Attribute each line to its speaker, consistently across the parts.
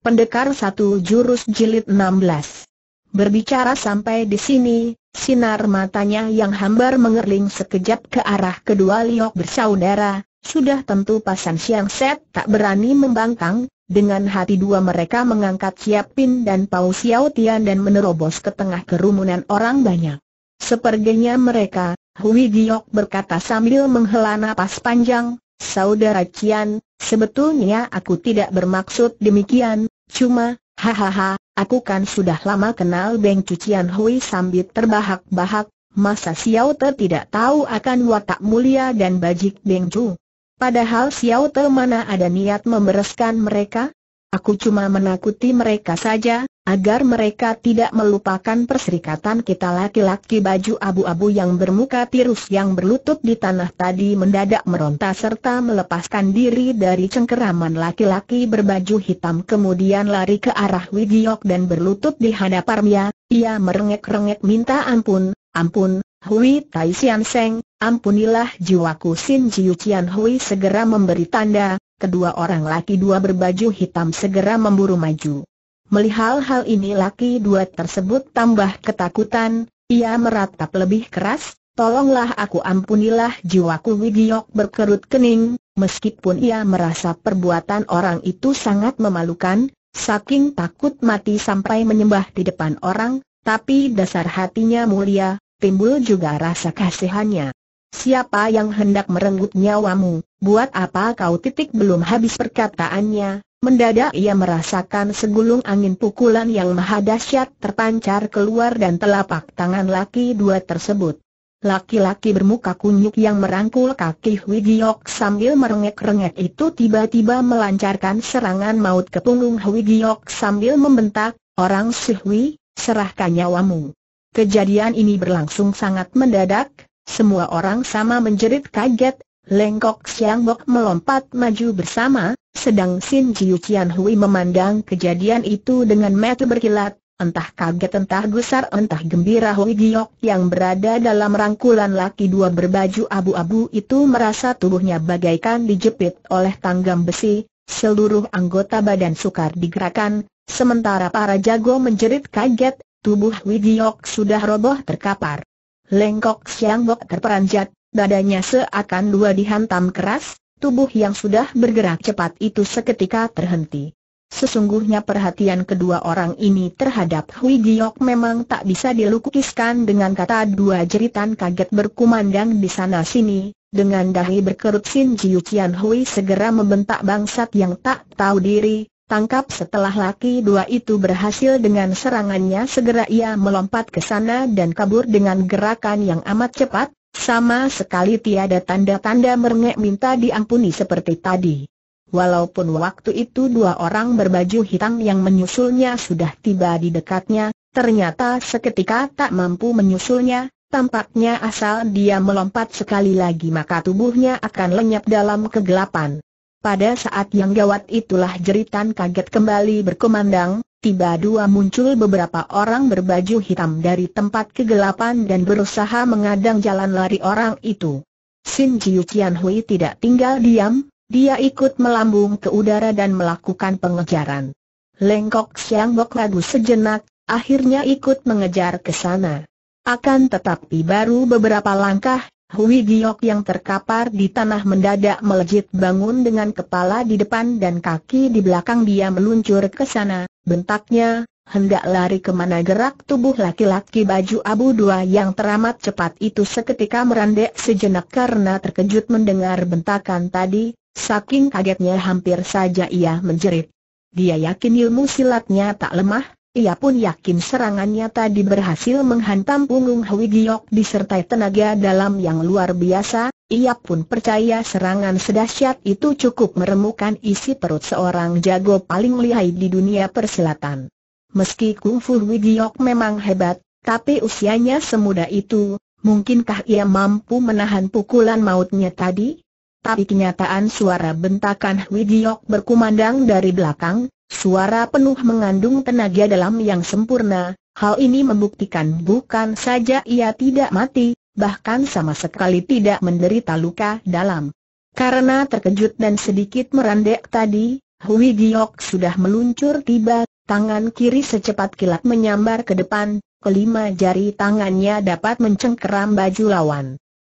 Speaker 1: Pendekar satu jurus jilid 16. Berbicara sampai di sini, sinar matanya yang hambar mengerling sekejap ke arah kedua liok bersaudara, sudah tentu pasan siang set tak berani membangkang, dengan hati dua mereka mengangkat Siapin dan Pau Xiao Tian dan menerobos ke tengah kerumunan orang banyak. Seperginya mereka, Hui Giok berkata sambil menghela napas panjang, Saudara Cian, sebetulnya aku tidak bermaksud demikian, cuma, hahaha, aku kan sudah lama kenal Beng Cucian Hui sambil terbahak-bahak, masa Xiao Te tidak tahu akan watak mulia dan bajik Beng Cu. Padahal Xiao Te mana ada niat membereskan mereka? Aku cuma menakuti mereka saja, agar mereka tidak melupakan perserikatan kita laki-laki baju abu-abu yang bermuka tirus yang berlutut di tanah tadi mendadak meronta serta melepaskan diri dari cengkeraman laki-laki berbaju hitam kemudian lari ke arah Wigiok dan berlutut di hadaparmia ia merengek-rengek minta ampun, ampun, Hui Tai Sian Seng, ampunilah jiwaku Sin Jiu Qian Hui segera memberi tanda, kedua orang laki dua berbaju hitam segera memburu maju. Melihat hal ini laki dua tersebut tambah ketakutan, ia meratap lebih keras, tolonglah aku ampunilah jiwaku Wigiok berkerut kening, meskipun ia merasa perbuatan orang itu sangat memalukan, saking takut mati sampai menyembah di depan orang, tapi dasar hatinya mulia, timbul juga rasa kasihannya. Siapa yang hendak merenggut nyawamu, buat apa kau titik belum habis perkataannya, Mendadak ia merasakan segulung angin pukulan yang maha dahsyat terpancar keluar dan telapak tangan laki dua tersebut. Laki-laki bermuka kunyuk yang merangkul kaki Giok sambil merengek-rengek itu tiba-tiba melancarkan serangan maut ke punggung Giok sambil membentak, Orang Sihui, serahkan nyawamu. Kejadian ini berlangsung sangat mendadak, semua orang sama menjerit kaget, Lengkok Siang Bok melompat maju bersama, sedang Sin Jiu Qian Hui memandang kejadian itu dengan mata berkilat, entah kaget entah gusar entah gembira Hui Giok yang berada dalam rangkulan laki dua berbaju abu-abu itu merasa tubuhnya bagaikan dijepit oleh tanggam besi, seluruh anggota badan sukar digerakkan, sementara para jago menjerit kaget, tubuh Hui Giok sudah roboh terkapar. Lengkok Siang Bok terperanjat, badannya seakan dua dihantam keras, Tubuh yang sudah bergerak cepat itu seketika terhenti. Sesungguhnya perhatian kedua orang ini terhadap Hui Giok memang tak bisa dilukiskan dengan kata dua jeritan kaget berkumandang di sana-sini, dengan dahi berkerut Sin Jiu Qian Hui segera membentak bangsat yang tak tahu diri, tangkap setelah laki dua itu berhasil dengan serangannya segera ia melompat ke sana dan kabur dengan gerakan yang amat cepat, sama sekali tiada tanda-tanda merengek minta diampuni seperti tadi. Walaupun waktu itu dua orang berbaju hitam yang menyusulnya sudah tiba di dekatnya, ternyata seketika tak mampu menyusulnya, tampaknya asal dia melompat sekali lagi maka tubuhnya akan lenyap dalam kegelapan. Pada saat yang gawat itulah jeritan kaget kembali berkumandang, tiba-tiba muncul beberapa orang berbaju hitam dari tempat kegelapan dan berusaha mengadang jalan lari orang itu. Sin Jiu Qian Hui tidak tinggal diam, dia ikut melambung ke udara dan melakukan pengejaran. Lengkok Siang Bok ragu sejenak, akhirnya ikut mengejar ke sana. Akan tetapi baru beberapa langkah, Hui Giok yang terkapar di tanah mendadak melejit bangun dengan kepala di depan dan kaki di belakang dia meluncur ke sana, bentaknya, hendak lari kemana gerak tubuh laki-laki baju abu dua yang teramat cepat itu seketika merandek sejenak karena terkejut mendengar bentakan tadi, saking kagetnya hampir saja ia menjerit. Dia yakin ilmu silatnya tak lemah, ia pun yakin serangannya tadi berhasil menghantam punggung Hwi Giok disertai tenaga dalam yang luar biasa, ia pun percaya serangan sedahsyat itu cukup meremukan isi perut seorang jago paling lihai di dunia perselatan. Meski kungfu Hwi Giok memang hebat, tapi usianya semuda itu, mungkinkah ia mampu menahan pukulan mautnya tadi? Tapi kenyataan suara bentakan Hwi Giok berkumandang dari belakang, Suara penuh mengandung tenaga dalam yang sempurna, hal ini membuktikan bukan saja ia tidak mati, bahkan sama sekali tidak menderita luka dalam. Karena terkejut dan sedikit merandek tadi, Hui Giok sudah meluncur tiba, tangan kiri secepat kilat menyambar ke depan, kelima jari tangannya dapat mencengkeram baju lawan.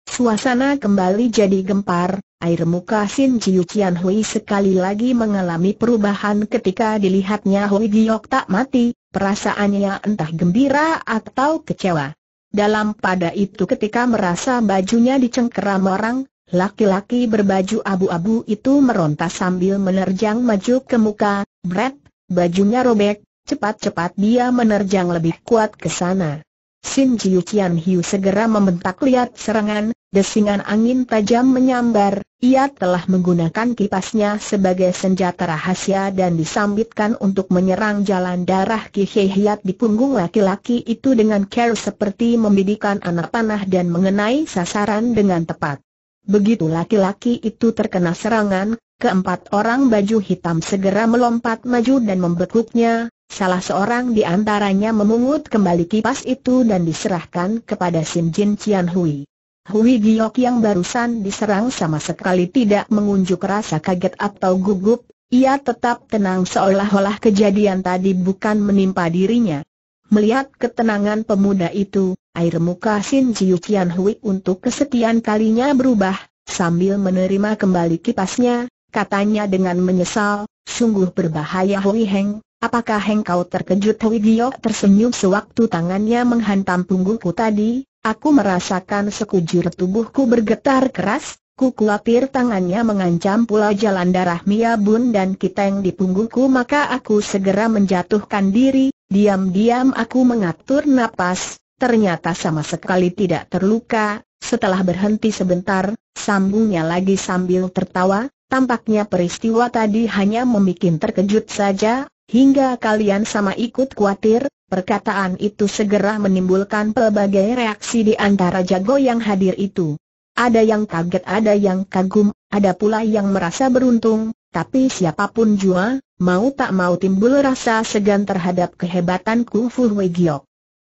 Speaker 1: Suasana kembali jadi gempar, air muka Sin Chiu Kian Hui sekali lagi mengalami perubahan ketika dilihatnya Hui Giok tak mati, perasaannya entah gembira atau kecewa. Dalam pada itu ketika merasa bajunya dicengkeram orang, laki-laki berbaju abu-abu itu meronta sambil menerjang maju ke muka, bret, bajunya robek, cepat-cepat dia menerjang lebih kuat ke sana. Sin Jiu Qian Hiu segera membentak lihat serangan, desingan angin tajam menyambar, ia telah menggunakan kipasnya sebagai senjata rahasia dan disambitkan untuk menyerang jalan darah Ki Hiat di punggung laki-laki itu dengan care seperti membidikan anak panah dan mengenai sasaran dengan tepat. Begitu laki-laki itu terkena serangan, Keempat orang baju hitam segera melompat maju dan membekuknya, Salah seorang di antaranya memungut kembali kipas itu dan diserahkan kepada Sim Jin Cian Hui. Hui Giok yang barusan diserang sama sekali tidak mengunjuk rasa kaget atau gugup, ia tetap tenang seolah-olah kejadian tadi bukan menimpa dirinya. Melihat ketenangan pemuda itu, air muka Sin Jiu Cian Hui untuk kesetiaan kalinya berubah, sambil menerima kembali kipasnya, katanya dengan menyesal, sungguh berbahaya Hui Heng, Apakah engkau terkejut Wigio tersenyum sewaktu tangannya menghantam punggungku tadi, aku merasakan sekujur tubuhku bergetar keras, ku khawatir tangannya mengancam pula jalan darah Mia Bun dan Kiteng di punggungku maka aku segera menjatuhkan diri, diam-diam aku mengatur napas, ternyata sama sekali tidak terluka, setelah berhenti sebentar, sambungnya lagi sambil tertawa, Tampaknya peristiwa tadi hanya membuat terkejut saja, Hingga kalian sama ikut khawatir, perkataan itu segera menimbulkan pelbagai reaksi di antara jago yang hadir itu. Ada yang kaget, ada yang kagum, ada pula yang merasa beruntung, tapi siapapun jua, mau tak mau timbul rasa segan terhadap kehebatan Kufu Hui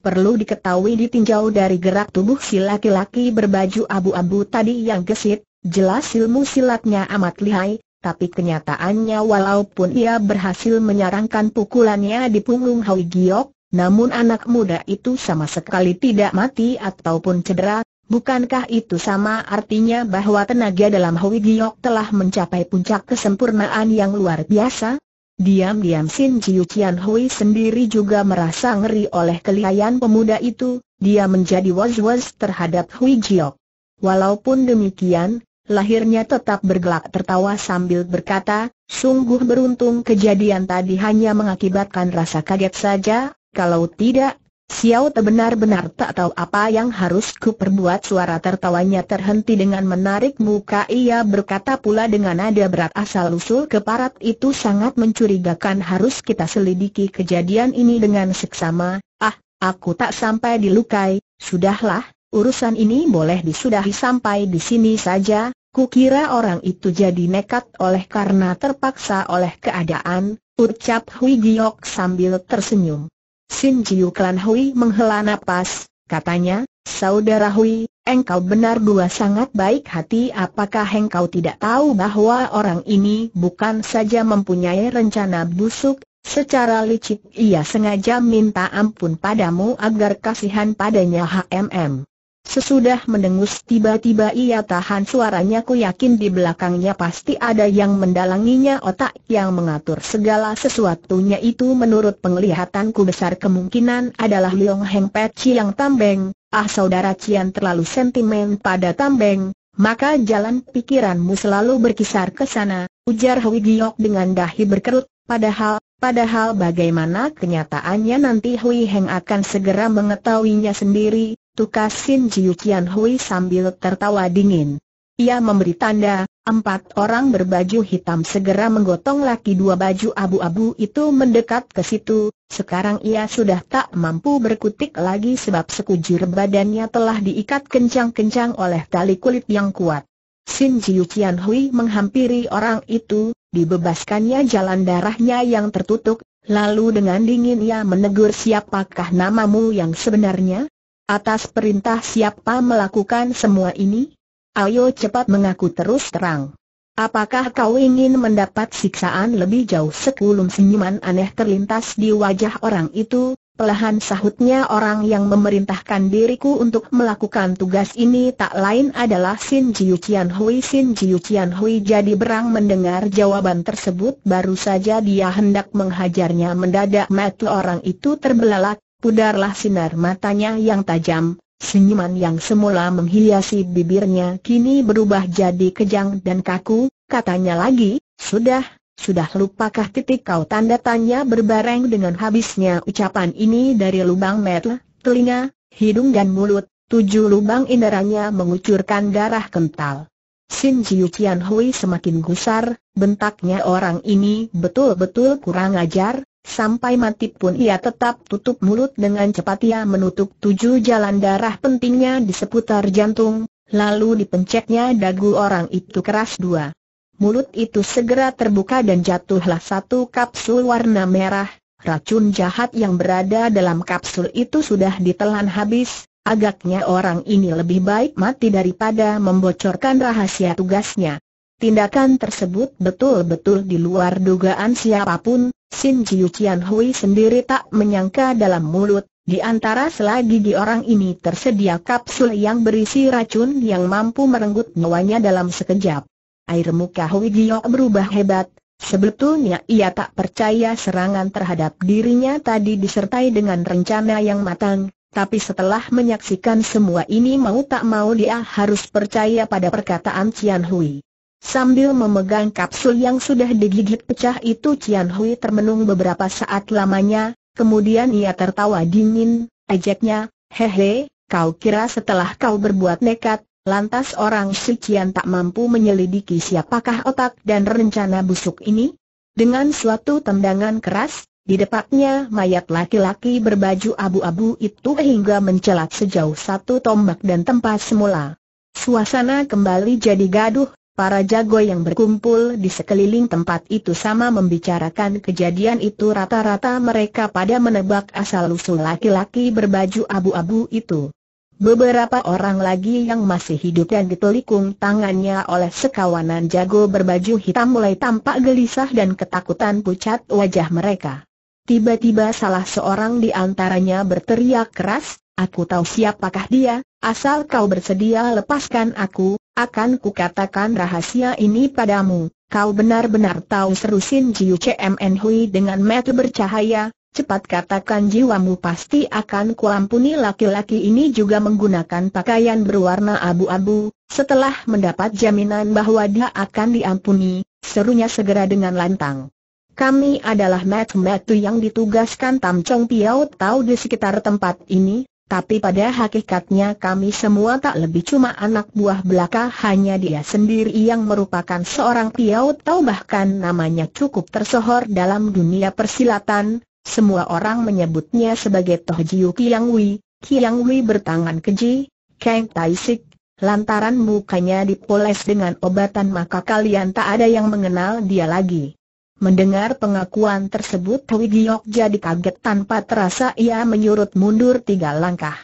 Speaker 1: Perlu diketahui ditinjau dari gerak tubuh si laki-laki berbaju abu-abu tadi yang gesit, jelas ilmu silatnya amat lihai, tapi kenyataannya walaupun ia berhasil menyarankan pukulannya di punggung Hoi Giok, namun anak muda itu sama sekali tidak mati ataupun cedera, bukankah itu sama artinya bahwa tenaga dalam Hoi Giok telah mencapai puncak kesempurnaan yang luar biasa? Diam-diam Sin Jiu Qian Hui sendiri juga merasa ngeri oleh kelihayan pemuda itu, dia menjadi was-was terhadap Hui Jiok. Walaupun demikian, lahirnya tetap bergelak tertawa sambil berkata, sungguh beruntung kejadian tadi hanya mengakibatkan rasa kaget saja, kalau tidak, Xiao Te benar-benar tak tahu apa yang harus perbuat. suara tertawanya terhenti dengan menarik muka ia berkata pula dengan nada berat asal-usul keparat itu sangat mencurigakan harus kita selidiki kejadian ini dengan seksama, ah, aku tak sampai dilukai, sudahlah, urusan ini boleh disudahi sampai di sini saja, kukira orang itu jadi nekat oleh karena terpaksa oleh keadaan, ucap Hui Giok sambil tersenyum. Sin Jiu Klan Hui menghela nafas. katanya, Saudara Hui, engkau benar dua sangat baik hati apakah engkau tidak tahu bahwa orang ini bukan saja mempunyai rencana busuk, Secara licik ia sengaja minta ampun padamu agar kasihan padanya HMM. Sesudah mendengus tiba-tiba ia tahan suaranya ku yakin di belakangnya pasti ada yang mendalanginya otak yang mengatur segala sesuatunya itu menurut penglihatanku besar kemungkinan adalah Liong Heng Pet yang Tambeng, ah saudara Cian terlalu sentimen pada Tambeng, maka jalan pikiranmu selalu berkisar ke sana, ujar Hui Giok dengan dahi berkerut, padahal Padahal bagaimana kenyataannya nanti Hui Heng akan segera mengetahuinya sendiri, Tukasin Jiu Kian Hui sambil tertawa dingin. Ia memberi tanda, empat orang berbaju hitam segera menggotong laki dua baju abu-abu itu mendekat ke situ, sekarang ia sudah tak mampu berkutik lagi sebab sekujur badannya telah diikat kencang-kencang oleh tali kulit yang kuat. Sin Jiu Kian Hui menghampiri orang itu, dibebaskannya jalan darahnya yang tertutup, lalu dengan dingin ia menegur siapakah namamu yang sebenarnya? Atas perintah siapa melakukan semua ini? Ayo cepat mengaku terus terang. Apakah kau ingin mendapat siksaan lebih jauh sekulum senyuman aneh terlintas di wajah orang itu? Pelahan sahutnya orang yang memerintahkan diriku untuk melakukan tugas ini tak lain adalah Sin Jiu Qian Hui Sin Jiu Qian Hui jadi berang mendengar jawaban tersebut baru saja dia hendak menghajarnya mendadak mata orang itu terbelalak pudarlah sinar matanya yang tajam, senyuman yang semula menghiasi bibirnya kini berubah jadi kejang dan kaku, katanya lagi, sudah, sudah lupakah titik kau tanda tanya berbareng dengan habisnya ucapan ini dari lubang metel, telinga, hidung dan mulut, tujuh lubang inderanya mengucurkan darah kental. Sin Jiu Qian Hui semakin gusar, bentaknya orang ini betul-betul kurang ajar, Sampai mati pun ia tetap tutup mulut dengan cepat ia menutup tujuh jalan darah pentingnya di seputar jantung, lalu dipencetnya dagu orang itu keras dua. Mulut itu segera terbuka dan jatuhlah satu kapsul warna merah, racun jahat yang berada dalam kapsul itu sudah ditelan habis, agaknya orang ini lebih baik mati daripada membocorkan rahasia tugasnya. Tindakan tersebut betul-betul di luar dugaan siapapun, Sin Jiu Qian Hui sendiri tak menyangka dalam mulut, di antara selagi gigi orang ini tersedia kapsul yang berisi racun yang mampu merenggut nyawanya dalam sekejap. Air muka Hui Giok berubah hebat, Sebetulnya ia tak percaya serangan terhadap dirinya tadi disertai dengan rencana yang matang, tapi setelah menyaksikan semua ini mau tak mau dia harus percaya pada perkataan Cian Hui. Sambil memegang kapsul yang sudah digigit pecah itu Cian Hui termenung beberapa saat lamanya, kemudian ia tertawa dingin, ejeknya, hehe, kau kira setelah kau berbuat nekat, lantas orang si Cian tak mampu menyelidiki siapakah otak dan rencana busuk ini? Dengan suatu tendangan keras, di depannya mayat laki-laki berbaju abu-abu itu hingga mencelat sejauh satu tombak dan tempat semula. Suasana kembali jadi gaduh, Para jago yang berkumpul di sekeliling tempat itu sama membicarakan kejadian itu rata-rata mereka pada menebak asal-usul laki-laki berbaju abu-abu itu. Beberapa orang lagi yang masih hidup dan ditelikung tangannya oleh sekawanan jago berbaju hitam mulai tampak gelisah dan ketakutan pucat wajah mereka. Tiba-tiba salah seorang di antaranya berteriak keras, Aku tahu siapakah dia, asal kau bersedia lepaskan aku, akan kukatakan rahasia ini padamu, kau benar-benar tahu seru Sin Jiu CMN Hui dengan mata bercahaya, cepat katakan jiwamu pasti akan kuampuni laki-laki ini juga menggunakan pakaian berwarna abu-abu, setelah mendapat jaminan bahwa dia akan diampuni, serunya segera dengan lantang. Kami adalah metu Matu yang ditugaskan Tam Chong Piao tahu di sekitar tempat ini, tapi pada hakikatnya kami semua tak lebih cuma anak buah belaka hanya dia sendiri yang merupakan seorang piaut atau bahkan namanya cukup tersohor dalam dunia persilatan, semua orang menyebutnya sebagai Toh Jiu Kiang Wei, Kiang Wei bertangan keji, Kang Tai Sik, lantaran mukanya dipoles dengan obatan maka kalian tak ada yang mengenal dia lagi. Mendengar pengakuan tersebut Hui Giok jadi kaget tanpa terasa ia menyurut mundur tiga langkah.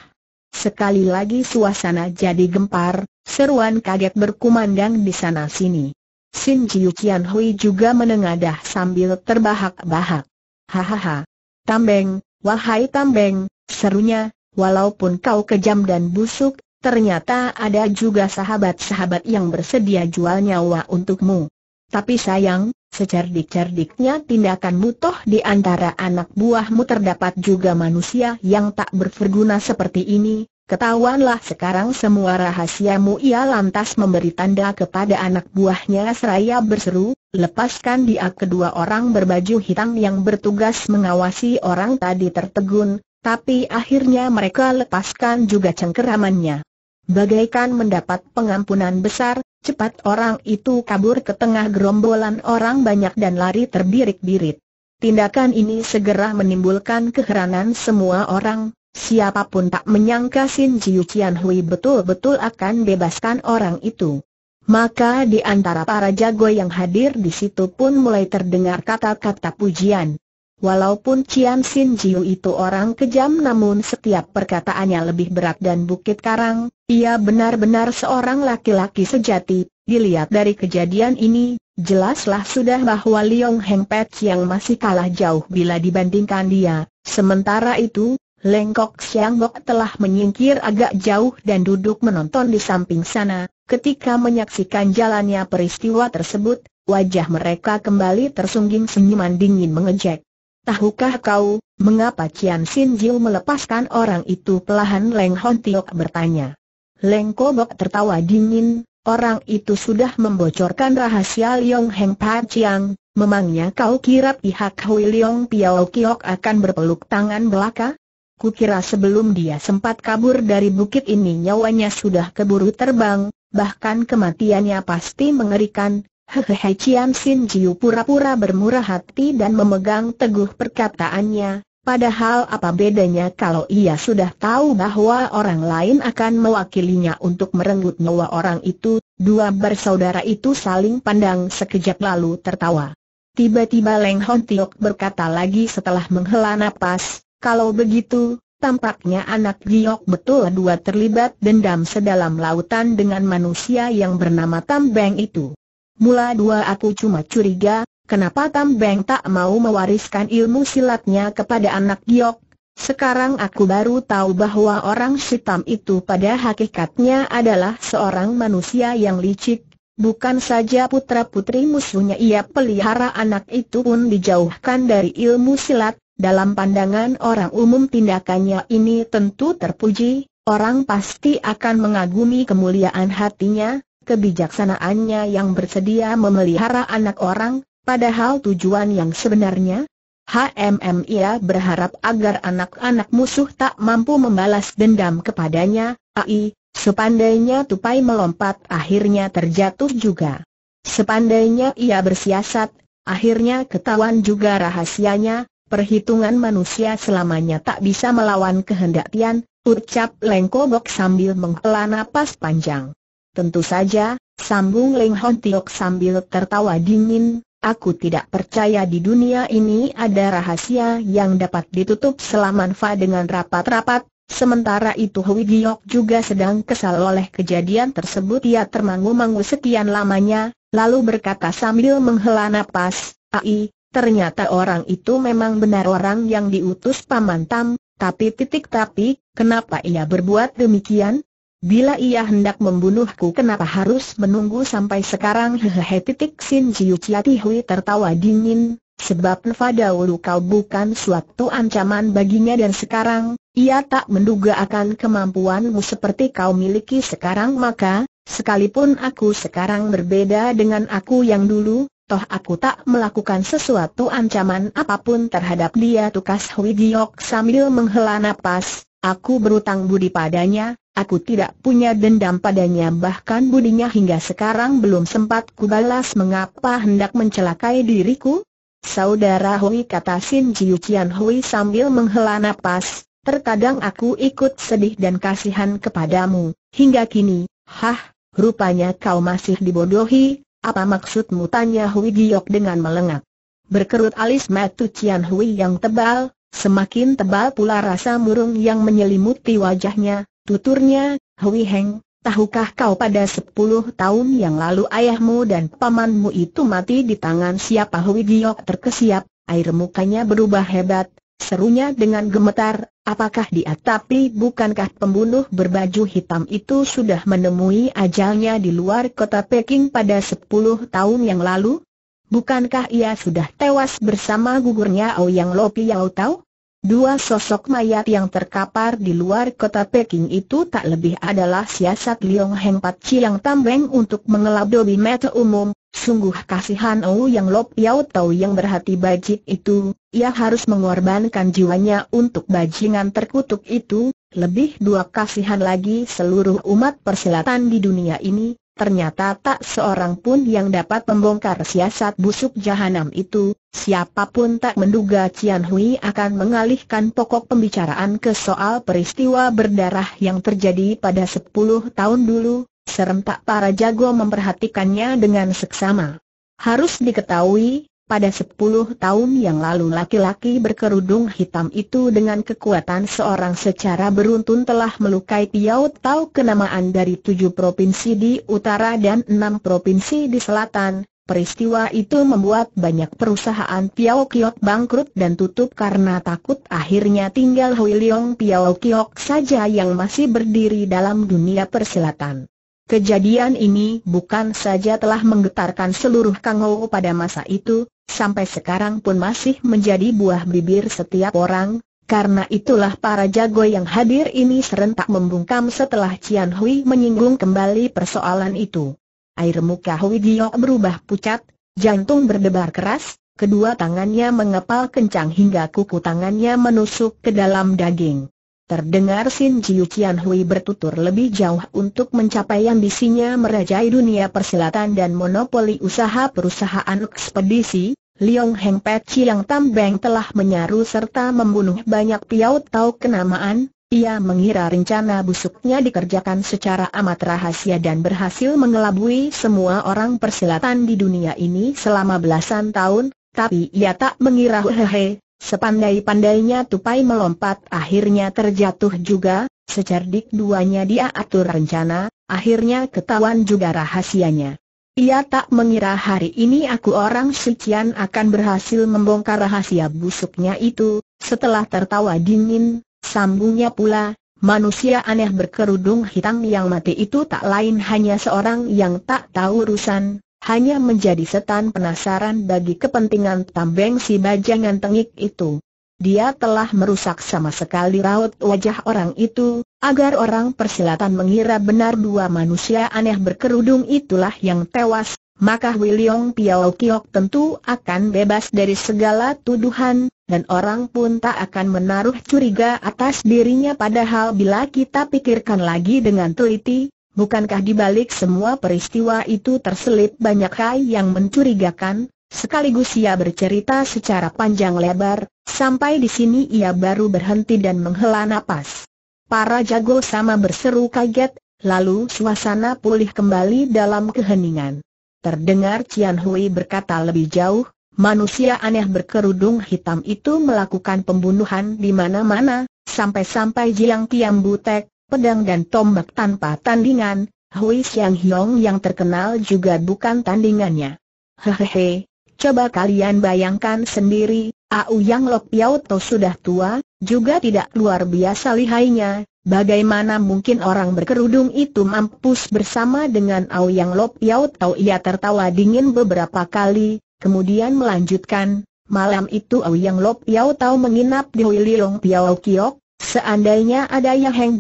Speaker 1: Sekali lagi suasana jadi gempar, seruan kaget berkumandang di sana-sini. Sin Jiu Qian Hui juga menengadah sambil terbahak-bahak. Hahaha. Tambeng, wahai Tambeng, serunya, walaupun kau kejam dan busuk, ternyata ada juga sahabat-sahabat yang bersedia jual nyawa untukmu. Tapi sayang, secerdik-cerdiknya tindakanmu toh di antara anak buahmu terdapat juga manusia yang tak berfungsi seperti ini, ketahuanlah sekarang semua rahasiamu ia lantas memberi tanda kepada anak buahnya seraya berseru, lepaskan dia kedua orang berbaju hitam yang bertugas mengawasi orang tadi tertegun, tapi akhirnya mereka lepaskan juga cengkeramannya. Bagaikan mendapat pengampunan besar, cepat orang itu kabur ke tengah gerombolan orang banyak dan lari terbirik-birit. Tindakan ini segera menimbulkan keheranan semua orang, siapapun tak menyangka Sin Jiu Qian Hui betul-betul akan bebaskan orang itu. Maka di antara para jago yang hadir di situ pun mulai terdengar kata-kata pujian. Walaupun Cian Sin Jiu itu orang kejam namun setiap perkataannya lebih berat dan bukit karang, ia benar-benar seorang laki-laki sejati. Dilihat dari kejadian ini, jelaslah sudah bahwa Liong Heng Pet yang masih kalah jauh bila dibandingkan dia. Sementara itu, Lengkok Gok telah menyingkir agak jauh dan duduk menonton di samping sana. Ketika menyaksikan jalannya peristiwa tersebut, wajah mereka kembali tersungging senyuman dingin mengejek. Tahukah kau, mengapa Cian Sin Jiu melepaskan orang itu pelahan Leng Hon Tiok bertanya. Leng Kobok tertawa dingin, orang itu sudah membocorkan rahasia Liong Heng Pa Chiang, memangnya kau kira pihak Hui Liong Piao Kiok akan berpeluk tangan belaka? Kukira sebelum dia sempat kabur dari bukit ini nyawanya sudah keburu terbang, bahkan kematiannya pasti mengerikan, Hehehe Cian Sin Jiu pura-pura bermurah hati dan memegang teguh perkataannya, padahal apa bedanya kalau ia sudah tahu bahwa orang lain akan mewakilinya untuk merenggut nyawa orang itu, dua bersaudara itu saling pandang sekejap lalu tertawa. Tiba-tiba Leng Hon Tiok berkata lagi setelah menghela nafas, kalau begitu, Tampaknya anak Giok betul dua terlibat dendam sedalam lautan dengan manusia yang bernama Tambeng itu. Mula dua aku cuma curiga, kenapa Tam Beng tak mau mewariskan ilmu silatnya kepada anak Giok. Sekarang aku baru tahu bahwa orang Sitam itu pada hakikatnya adalah seorang manusia yang licik, Bukan saja putra-putri musuhnya ia pelihara anak itu pun dijauhkan dari ilmu silat, dalam pandangan orang umum tindakannya ini tentu terpuji, orang pasti akan mengagumi kemuliaan hatinya, kebijaksanaannya yang bersedia memelihara anak orang, padahal tujuan yang sebenarnya? HMM ia berharap agar anak-anak musuh tak mampu membalas dendam kepadanya, ai, sepandainya tupai melompat akhirnya terjatuh juga. Sepandainya ia bersiasat, akhirnya ketahuan juga rahasianya, perhitungan manusia selamanya tak bisa melawan kehendak Tian, ucap Lengkobok sambil menghela napas panjang. Tentu saja, sambung Leng Hon Tiok sambil tertawa dingin, aku tidak percaya di dunia ini ada rahasia yang dapat ditutup selama Fa dengan rapat-rapat, sementara itu Hui Giok juga sedang kesal oleh kejadian tersebut ia termangu-mangu sekian lamanya, lalu berkata sambil menghela nafas, Ai, ternyata orang itu memang benar orang yang diutus Paman Tam, tapi titik tapi, kenapa ia berbuat demikian? Bila ia hendak membunuhku kenapa harus menunggu sampai sekarang hehehe titik Sin Jiu Ti Hui tertawa dingin, sebab Nfada kau bukan suatu ancaman baginya dan sekarang, ia tak menduga akan kemampuanmu seperti kau miliki sekarang maka, sekalipun aku sekarang berbeda dengan aku yang dulu, toh aku tak melakukan sesuatu ancaman apapun terhadap dia tukas Hui Giok sambil menghela napas, Aku berutang budi padanya, aku tidak punya dendam padanya bahkan budinya hingga sekarang belum sempat kubalas mengapa hendak mencelakai diriku? Saudara Hui kata Sin Jiu Qian Hui sambil menghela nafas. terkadang aku ikut sedih dan kasihan kepadamu, hingga kini, hah, rupanya kau masih dibodohi, apa maksudmu tanya Hui Giok dengan melengak. Berkerut alis matu Qian Hui yang tebal, Semakin tebal pula rasa murung yang menyelimuti wajahnya, tuturnya, Hui Heng, tahukah kau pada sepuluh tahun yang lalu ayahmu dan pamanmu itu mati di tangan siapa Hui Giok terkesiap, air mukanya berubah hebat, serunya dengan gemetar, apakah dia tapi bukankah pembunuh berbaju hitam itu sudah menemui ajalnya di luar kota Peking pada sepuluh tahun yang lalu? Bukankah ia sudah tewas bersama gugurnya Ouyang Lo Yau Tau? Dua sosok mayat yang terkapar di luar kota Peking itu tak lebih adalah siasat Liong Heng Pat yang Tambeng untuk mengelabui meta umum, sungguh kasihan Ouyang Lo Yau Tau yang berhati bajik itu, ia harus mengorbankan jiwanya untuk bajingan terkutuk itu, lebih dua kasihan lagi seluruh umat perselatan di dunia ini, ternyata tak seorang pun yang dapat membongkar siasat busuk jahanam itu, siapapun tak menduga Cian Hui akan mengalihkan pokok pembicaraan ke soal peristiwa berdarah yang terjadi pada 10 tahun dulu, serentak para jago memperhatikannya dengan seksama. Harus diketahui, pada sepuluh tahun yang lalu laki-laki berkerudung hitam itu dengan kekuatan seorang secara beruntun telah melukai Tiau Tau kenamaan dari tujuh provinsi di utara dan enam provinsi di selatan. Peristiwa itu membuat banyak perusahaan Piau Kiok bangkrut dan tutup karena takut akhirnya tinggal Hui Leong Piau Kiok saja yang masih berdiri dalam dunia persilatan. Kejadian ini bukan saja telah menggetarkan seluruh Kangou pada masa itu, sampai sekarang pun masih menjadi buah bibir setiap orang, karena itulah para jago yang hadir ini serentak membungkam setelah Cian Hui menyinggung kembali persoalan itu. Air muka Hui Gio berubah pucat, jantung berdebar keras, kedua tangannya mengepal kencang hingga kuku tangannya menusuk ke dalam daging. Terdengar Sin Jiu Qian Hui bertutur lebih jauh untuk mencapai ambisinya merajai dunia persilatan dan monopoli usaha perusahaan ekspedisi, Liong Heng Peci tam tambeng telah menyaru serta membunuh banyak piaut tau kenamaan, ia mengira rencana busuknya dikerjakan secara amat rahasia dan berhasil mengelabui semua orang persilatan di dunia ini selama belasan tahun, tapi ia tak mengira hehehe, Sepandai-pandainya tupai melompat akhirnya terjatuh juga, secerdik duanya dia atur rencana, akhirnya ketahuan juga rahasianya. Ia tak mengira hari ini aku orang sucian akan berhasil membongkar rahasia busuknya itu, setelah tertawa dingin, sambungnya pula, manusia aneh berkerudung hitam yang mati itu tak lain hanya seorang yang tak tahu urusan, hanya menjadi setan penasaran bagi kepentingan tambeng si bajangan tengik itu. Dia telah merusak sama sekali raut wajah orang itu, agar orang persilatan mengira benar dua manusia aneh berkerudung itulah yang tewas, maka William Piao Kiok tentu akan bebas dari segala tuduhan, dan orang pun tak akan menaruh curiga atas dirinya padahal bila kita pikirkan lagi dengan teliti, Bukankah di balik semua peristiwa itu terselip banyak hal yang mencurigakan? Sekaligus ia bercerita secara panjang lebar, sampai di sini ia baru berhenti dan menghela nafas. Para jago sama berseru kaget, lalu suasana pulih kembali dalam keheningan. Terdengar Cian Hui berkata lebih jauh, manusia aneh berkerudung hitam itu melakukan pembunuhan di mana-mana, sampai-sampai Jiang Tiam Butek, pedang dan tombak tanpa tandingan, Hui Xiang Hiong yang terkenal juga bukan tandingannya. Hehehe, coba kalian bayangkan sendiri, Au Yang Lok Piao To sudah tua, juga tidak luar biasa lihainya, Bagaimana mungkin orang berkerudung itu mampus bersama dengan Au Yang Lok To? ia tertawa dingin beberapa kali, kemudian melanjutkan, malam itu Au Yang Lop Tau menginap di Liong Piao Kiok, Seandainya ada yang Heng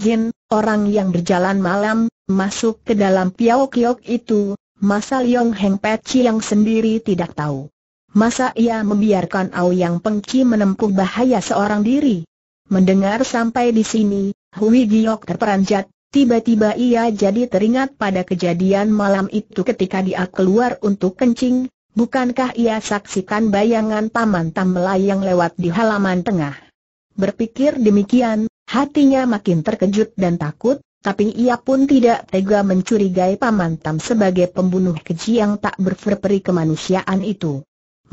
Speaker 1: orang yang berjalan malam, masuk ke dalam Piao Kiok itu, masa Liong Heng Peci yang sendiri tidak tahu. Masa ia membiarkan Au Yang Pengci menempuh bahaya seorang diri? Mendengar sampai di sini, Hui Giok terperanjat, tiba-tiba ia jadi teringat pada kejadian malam itu ketika dia keluar untuk kencing, bukankah ia saksikan bayangan Paman Tam melayang lewat di halaman tengah? Berpikir demikian, hatinya makin terkejut dan takut, tapi ia pun tidak tega mencurigai Paman Tam sebagai pembunuh keji yang tak berperi kemanusiaan itu.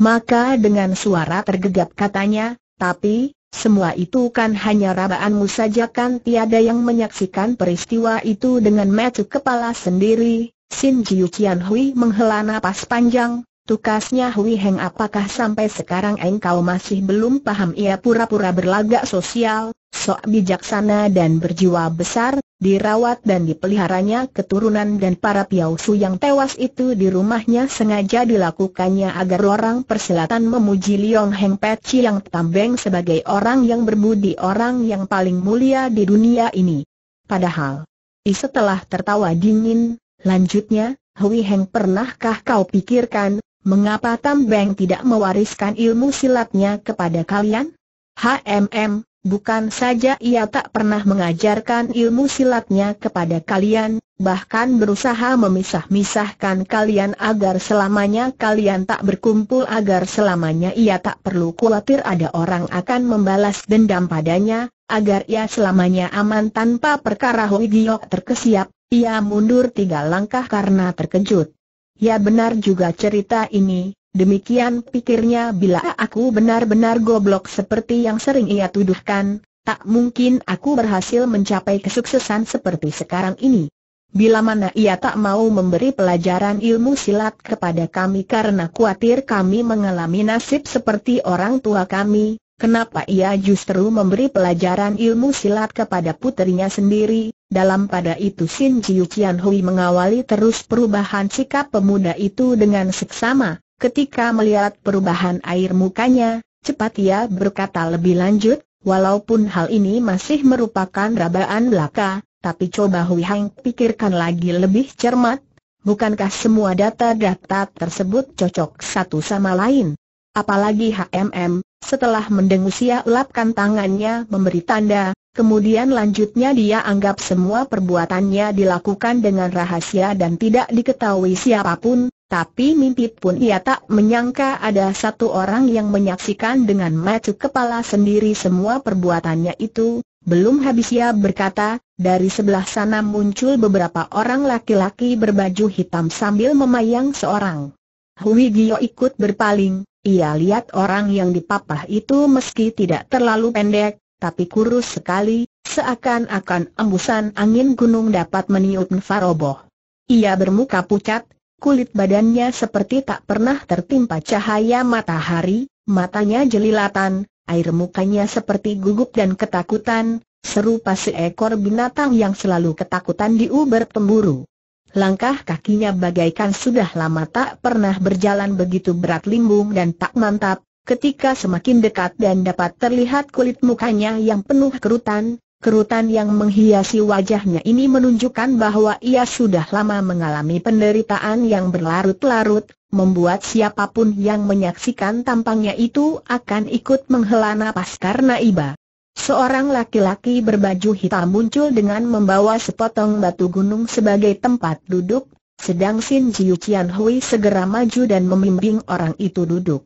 Speaker 1: Maka dengan suara tergegap katanya, tapi, semua itu kan hanya rabaanmu saja kan tiada yang menyaksikan peristiwa itu dengan metu kepala sendiri. Sin Jiu Qian Hui menghela napas panjang, Tukasnya Hui Heng apakah sampai sekarang engkau masih belum paham ia pura-pura berlagak sosial, sok bijaksana dan berjiwa besar, dirawat dan dipeliharanya keturunan dan para piausu yang tewas itu di rumahnya sengaja dilakukannya agar orang persilatan memuji Liong Heng Peci yang tambeng sebagai orang yang berbudi orang yang paling mulia di dunia ini. Padahal, I setelah tertawa dingin, lanjutnya, Hui Heng pernahkah kau pikirkan, Mengapa Tam Beng tidak mewariskan ilmu silatnya kepada kalian? HMM, bukan saja ia tak pernah mengajarkan ilmu silatnya kepada kalian, bahkan berusaha memisah-misahkan kalian agar selamanya kalian tak berkumpul agar selamanya ia tak perlu khawatir ada orang akan membalas dendam padanya, agar ia selamanya aman tanpa perkara Hoi Giok terkesiap, ia mundur tiga langkah karena terkejut. Ya benar juga cerita ini, demikian pikirnya bila aku benar-benar goblok seperti yang sering ia tuduhkan, tak mungkin aku berhasil mencapai kesuksesan seperti sekarang ini. Bila mana ia tak mau memberi pelajaran ilmu silat kepada kami karena khawatir kami mengalami nasib seperti orang tua kami, kenapa ia justru memberi pelajaran ilmu silat kepada putrinya sendiri, dalam pada itu Sin Jiu Hui mengawali terus perubahan sikap pemuda itu dengan seksama, ketika melihat perubahan air mukanya, cepat ia berkata lebih lanjut, walaupun hal ini masih merupakan rabaan belaka, tapi coba Hui Hang pikirkan lagi lebih cermat, bukankah semua data-data tersebut cocok satu sama lain? Apalagi HMM, setelah mendengusia ulapkan tangannya memberi tanda, Kemudian lanjutnya dia anggap semua perbuatannya dilakukan dengan rahasia dan tidak diketahui siapapun, tapi mimpi pun ia tak menyangka ada satu orang yang menyaksikan dengan mata kepala sendiri semua perbuatannya itu, belum habis ia berkata, dari sebelah sana muncul beberapa orang laki-laki berbaju hitam sambil memayang seorang. Hui Gio ikut berpaling, ia lihat orang yang dipapah itu meski tidak terlalu pendek, tapi kurus sekali, seakan-akan embusan angin gunung dapat meniup faroboh. Ia bermuka pucat, kulit badannya seperti tak pernah tertimpa cahaya matahari, matanya jelilatan, air mukanya seperti gugup dan ketakutan, serupa seekor binatang yang selalu ketakutan di diuber pemburu. Langkah kakinya bagaikan sudah lama tak pernah berjalan begitu berat limbung dan tak mantap, Ketika semakin dekat dan dapat terlihat kulit mukanya yang penuh kerutan, kerutan yang menghiasi wajahnya ini menunjukkan bahwa ia sudah lama mengalami penderitaan yang berlarut-larut, membuat siapapun yang menyaksikan tampangnya itu akan ikut menghela napas karena iba. Seorang laki-laki berbaju hitam muncul dengan membawa sepotong batu gunung sebagai tempat duduk, sedang Sin Jiu Qian Hui segera maju dan membimbing orang itu duduk.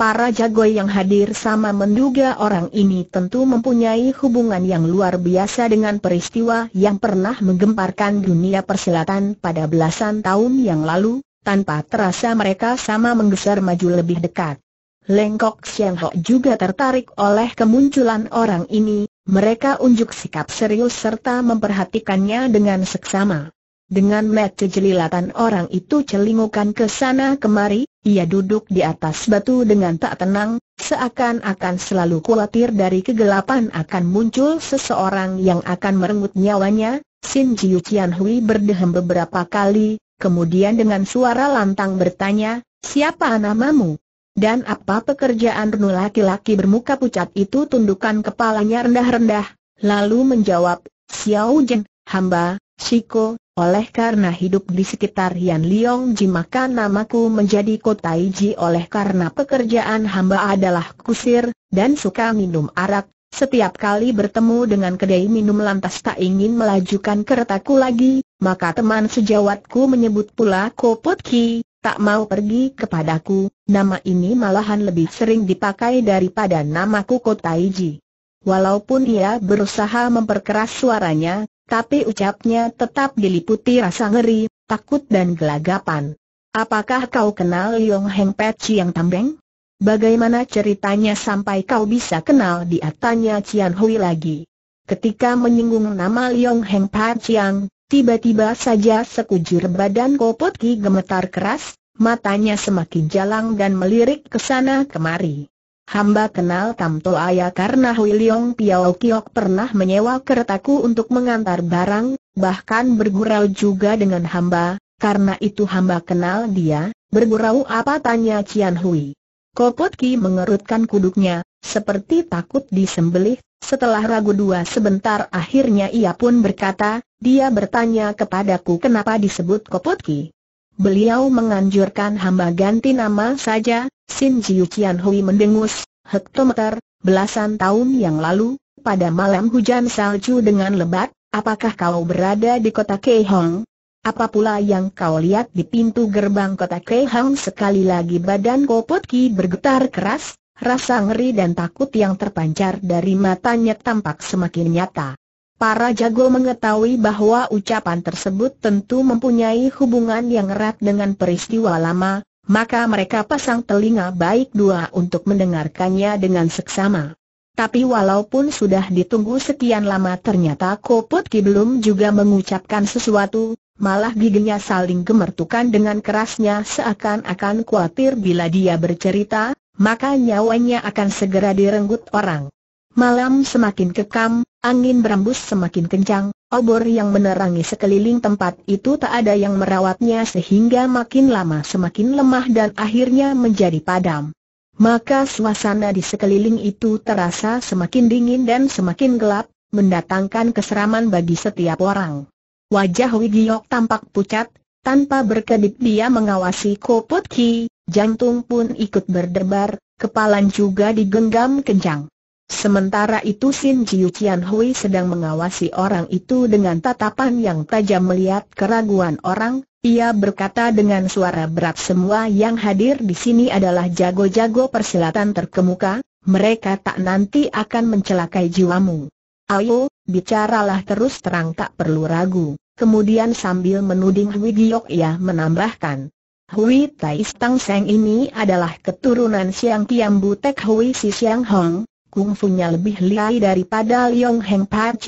Speaker 1: Para jago yang hadir sama menduga orang ini tentu mempunyai hubungan yang luar biasa dengan peristiwa yang pernah menggemparkan dunia persilatan pada belasan tahun yang lalu, tanpa terasa mereka sama menggeser maju lebih dekat. Lengkok Siang Ho juga tertarik oleh kemunculan orang ini, mereka unjuk sikap serius serta memperhatikannya dengan seksama. Dengan mata jelilatan orang itu celingukan ke sana kemari, ia duduk di atas batu dengan tak tenang, seakan-akan selalu khawatir dari kegelapan akan muncul seseorang yang akan merenggut nyawanya. Sin Jiu Qian Hui berdehem beberapa kali, kemudian dengan suara lantang bertanya, siapa namamu? Dan apa pekerjaan Renu laki-laki bermuka pucat itu tundukkan kepalanya rendah-rendah, lalu menjawab, Xiao Jin, hamba, Shiko, oleh karena hidup di sekitar Yan Ji maka namaku menjadi Kotaiji oleh karena pekerjaan hamba adalah kusir, dan suka minum arak. Setiap kali bertemu dengan kedai minum lantas tak ingin melajukan keretaku lagi, maka teman sejawatku menyebut pula Ki, tak mau pergi kepadaku, nama ini malahan lebih sering dipakai daripada namaku Kotaiji. Walaupun ia berusaha memperkeras suaranya, tapi ucapnya tetap diliputi rasa ngeri, takut dan gelagapan. Apakah kau kenal Yong Heng Pei yang tambeng? Bagaimana ceritanya sampai kau bisa kenal dia tanya Cian Hui lagi. Ketika menyinggung nama Yong Heng Pei Chiang, tiba-tiba saja sekujur badan Kopot Ki gemetar keras, matanya semakin jalang dan melirik ke sana kemari. Hamba kenal Tam ayah karena Hui Leong Piao Kiok pernah menyewa keretaku untuk mengantar barang, bahkan bergurau juga dengan hamba, karena itu hamba kenal dia, bergurau apa tanya Cian Hui. Kopot Ki mengerutkan kuduknya, seperti takut disembelih, setelah ragu dua sebentar akhirnya ia pun berkata, dia bertanya kepadaku kenapa disebut Kopot Ki. Beliau menganjurkan hamba ganti nama saja, Sin Jiu Qian Hui mendengus, hektometer, belasan tahun yang lalu, pada malam hujan salju dengan lebat, apakah kau berada di kota Keihong? Apa pula yang kau lihat di pintu gerbang kota Keihong sekali lagi badan Kopot Ki bergetar keras, rasa ngeri dan takut yang terpancar dari matanya tampak semakin nyata. Para jago mengetahui bahwa ucapan tersebut tentu mempunyai hubungan yang erat dengan peristiwa lama, maka mereka pasang telinga baik dua untuk mendengarkannya dengan seksama. Tapi walaupun sudah ditunggu sekian lama ternyata Kopot Ki belum juga mengucapkan sesuatu, malah giginya saling gemertukan dengan kerasnya seakan-akan khawatir bila dia bercerita, maka nyawanya akan segera direnggut orang. Malam semakin kekam, angin berembus semakin kencang, obor yang menerangi sekeliling tempat itu tak ada yang merawatnya sehingga makin lama semakin lemah dan akhirnya menjadi padam. Maka suasana di sekeliling itu terasa semakin dingin dan semakin gelap, mendatangkan keseraman bagi setiap orang. Wajah Wigiok tampak pucat, tanpa berkedip dia mengawasi Koputki, jantung pun ikut berdebar, kepalan juga digenggam kencang. Sementara itu Sin Jiu Qian Hui sedang mengawasi orang itu dengan tatapan yang tajam melihat keraguan orang, ia berkata dengan suara berat semua yang hadir di sini adalah jago-jago persilatan terkemuka, mereka tak nanti akan mencelakai jiwamu. Ayo, bicaralah terus terang tak perlu ragu. Kemudian sambil menuding Hui Giok ia menambahkan. Hui Tai Stang Seng ini adalah keturunan Siang Tian Butek Hui Si Siang Hong, kungfunya lebih liai daripada Liong Heng Pat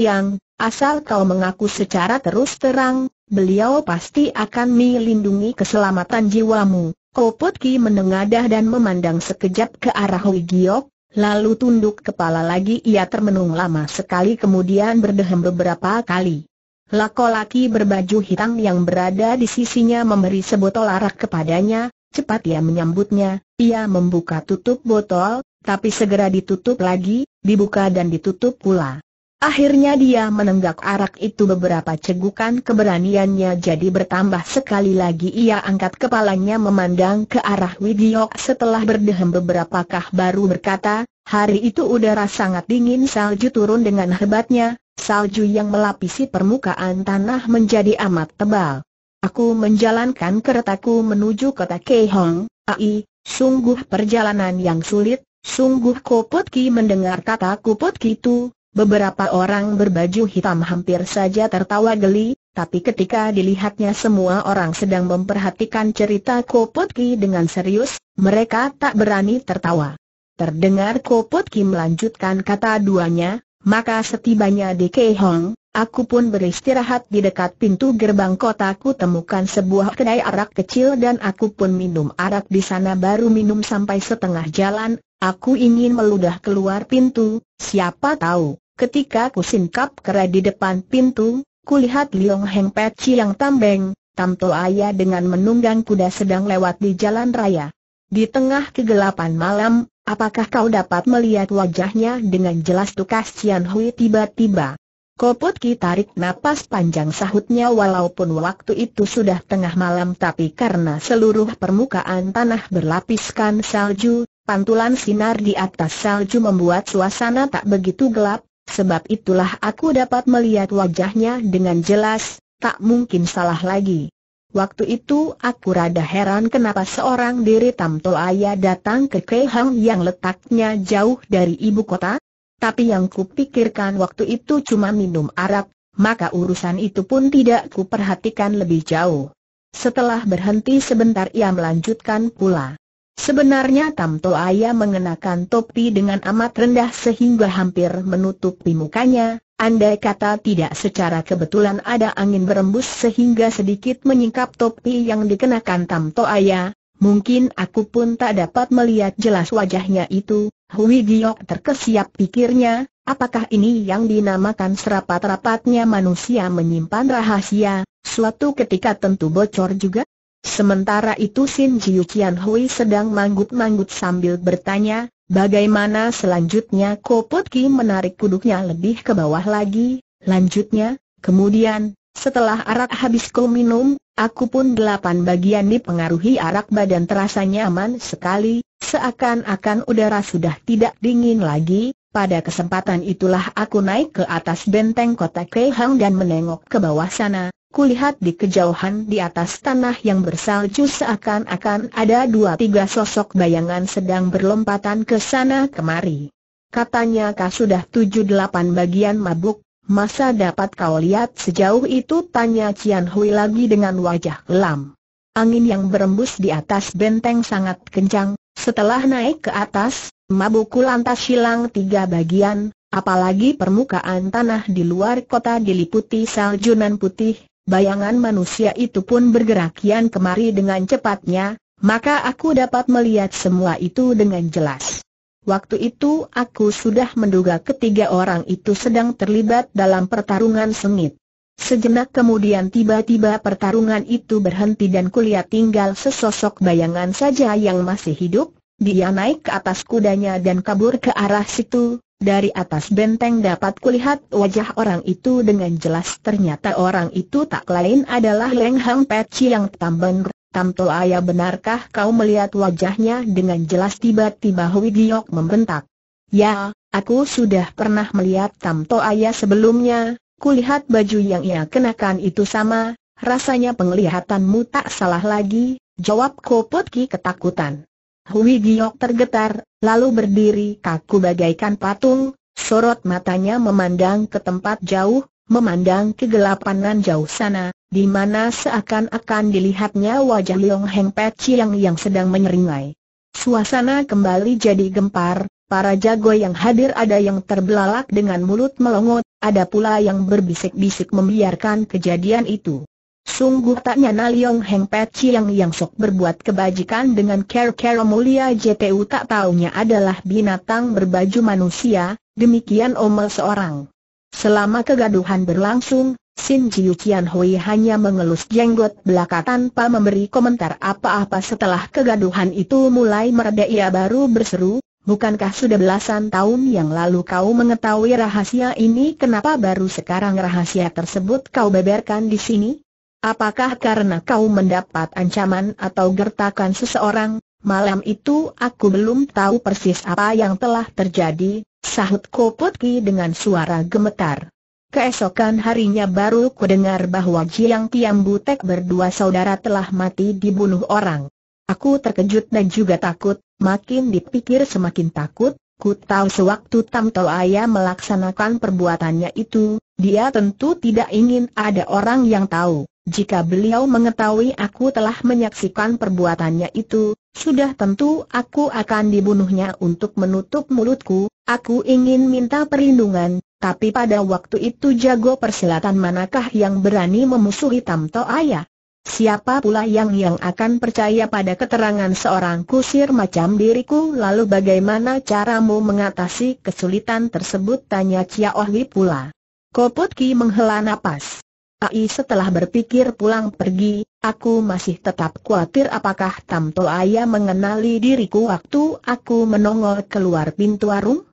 Speaker 1: asal kau mengaku secara terus terang, beliau pasti akan melindungi keselamatan jiwamu. Kopot menengadah dan memandang sekejap ke arah Hui Giok, lalu tunduk kepala lagi ia termenung lama sekali kemudian berdehem beberapa kali. Lako laki berbaju hitam yang berada di sisinya memberi sebotol arak kepadanya, Cepat ia menyambutnya, ia membuka tutup botol, tapi segera ditutup lagi, dibuka dan ditutup pula. Akhirnya dia menenggak arak itu beberapa cegukan keberaniannya jadi bertambah sekali lagi ia angkat kepalanya memandang ke arah Widiok setelah berdehem beberapa kah baru berkata, hari itu udara sangat dingin salju turun dengan hebatnya, salju yang melapisi permukaan tanah menjadi amat tebal. Aku menjalankan keretaku menuju kota Keihong, ai, sungguh perjalanan yang sulit, sungguh Kopotki mendengar kata Kupotki itu, beberapa orang berbaju hitam hampir saja tertawa geli, tapi ketika dilihatnya semua orang sedang memperhatikan cerita Kupotki dengan serius, mereka tak berani tertawa. Terdengar Kupotki melanjutkan kata duanya, maka setibanya di Keihong, Aku pun beristirahat di dekat pintu gerbang kota. Aku temukan sebuah kedai arak kecil dan aku pun minum arak di sana baru minum sampai setengah jalan, aku ingin meludah keluar pintu, siapa tahu, ketika ku singkap kera di depan pintu, kulihat Liong Heng Peci yang tambeng, Tamto ayah dengan menunggang kuda sedang lewat di jalan raya. Di tengah kegelapan malam, apakah kau dapat melihat wajahnya dengan jelas tukas Cian Hui tiba-tiba? Koputki tarik napas panjang sahutnya walaupun waktu itu sudah tengah malam tapi karena seluruh permukaan tanah berlapiskan salju, pantulan sinar di atas salju membuat suasana tak begitu gelap, sebab itulah aku dapat melihat wajahnya dengan jelas, tak mungkin salah lagi. Waktu itu aku rada heran kenapa seorang diri Tam Aya datang ke Kehang yang letaknya jauh dari ibu kota, tapi yang kupikirkan waktu itu cuma minum arak, maka urusan itu pun tidak kuperhatikan lebih jauh. Setelah berhenti sebentar ia melanjutkan pula. Sebenarnya Tamto Aya mengenakan topi dengan amat rendah sehingga hampir menutupi mukanya, andai kata tidak secara kebetulan ada angin berembus sehingga sedikit menyingkap topi yang dikenakan Tamto Aya, mungkin aku pun tak dapat melihat jelas wajahnya itu, Hui Giok terkesiap pikirnya, apakah ini yang dinamakan serapat-rapatnya manusia menyimpan rahasia, suatu ketika tentu bocor juga? Sementara itu Sin Jiu Qian Hui sedang manggut-manggut sambil bertanya, bagaimana selanjutnya Put Ki menarik kuduknya lebih ke bawah lagi, lanjutnya, kemudian, setelah arak habis ku minum, aku pun delapan bagian dipengaruhi arak badan terasa nyaman sekali, Seakan-akan udara sudah tidak dingin lagi, pada kesempatan itulah aku naik ke atas benteng kota Kehang dan menengok ke bawah sana, kulihat di kejauhan di atas tanah yang bersalju seakan-akan ada dua tiga sosok bayangan sedang berlompatan ke sana kemari. Katanya kau sudah tujuh delapan bagian mabuk, masa dapat kau lihat sejauh itu tanya Cian Hui lagi dengan wajah kelam. Angin yang berembus di atas benteng sangat kencang, setelah naik ke atas, Mabuku lantas hilang tiga bagian, apalagi permukaan tanah di luar kota diliputi saljunan putih, bayangan manusia itu pun bergerak kian kemari dengan cepatnya, maka aku dapat melihat semua itu dengan jelas. Waktu itu aku sudah menduga ketiga orang itu sedang terlibat dalam pertarungan sengit. Sejenak kemudian tiba-tiba pertarungan itu berhenti dan kulihat tinggal sesosok bayangan saja yang masih hidup, dia naik ke atas kudanya dan kabur ke arah situ, dari atas benteng dapat kulihat wajah orang itu dengan jelas ternyata orang itu tak lain adalah Leng Hang Peci yang tamben Tamto Ayah benarkah kau melihat wajahnya dengan jelas tiba-tiba Hui Giok membentak. Ya, aku sudah pernah melihat Tamto Ayah sebelumnya, Kulihat baju yang ia kenakan itu sama, rasanya penglihatanmu tak salah lagi, jawab Kopotki ketakutan. Hui Giok tergetar, lalu berdiri kaku bagaikan patung, sorot matanya memandang ke tempat jauh, memandang kegelapanan jauh sana, di mana seakan-akan dilihatnya wajah Leong Heng Chiang yang sedang menyeringai. Suasana kembali jadi gempar, Para jago yang hadir ada yang terbelalak dengan mulut melongot, ada pula yang berbisik-bisik membiarkan kejadian itu. Sungguh taknya nyana Heng Peci yang yang sok berbuat kebajikan dengan care-care mulia JTU tak taunya adalah binatang berbaju manusia, demikian omel seorang. Selama kegaduhan berlangsung, Sin Jiu Qian Hui hanya mengelus jenggot belaka tanpa memberi komentar apa-apa setelah kegaduhan itu mulai mereda ia baru berseru, Bukankah sudah belasan tahun yang lalu kau mengetahui rahasia ini kenapa baru sekarang rahasia tersebut kau beberkan di sini? Apakah karena kau mendapat ancaman atau gertakan seseorang? Malam itu aku belum tahu persis apa yang telah terjadi, sahut Koputki dengan suara gemetar. Keesokan harinya baru ku dengar bahwa Jiang Tiang Butek berdua saudara telah mati dibunuh orang. Aku terkejut dan juga takut, makin dipikir semakin takut, ku tahu sewaktu Tam melaksanakan perbuatannya itu, dia tentu tidak ingin ada orang yang tahu. Jika beliau mengetahui aku telah menyaksikan perbuatannya itu, sudah tentu aku akan dibunuhnya untuk menutup mulutku, aku ingin minta perlindungan, tapi pada waktu itu jago persilatan manakah yang berani memusuhi Tamto Ayah? Siapa pula yang yang akan percaya pada keterangan seorang kusir macam diriku lalu bagaimana caramu mengatasi kesulitan tersebut tanya Chia Oh pula. Koput menghela napas. Ai setelah berpikir pulang pergi, aku masih tetap khawatir apakah tamto ayah mengenali diriku waktu aku menongol keluar pintu warung?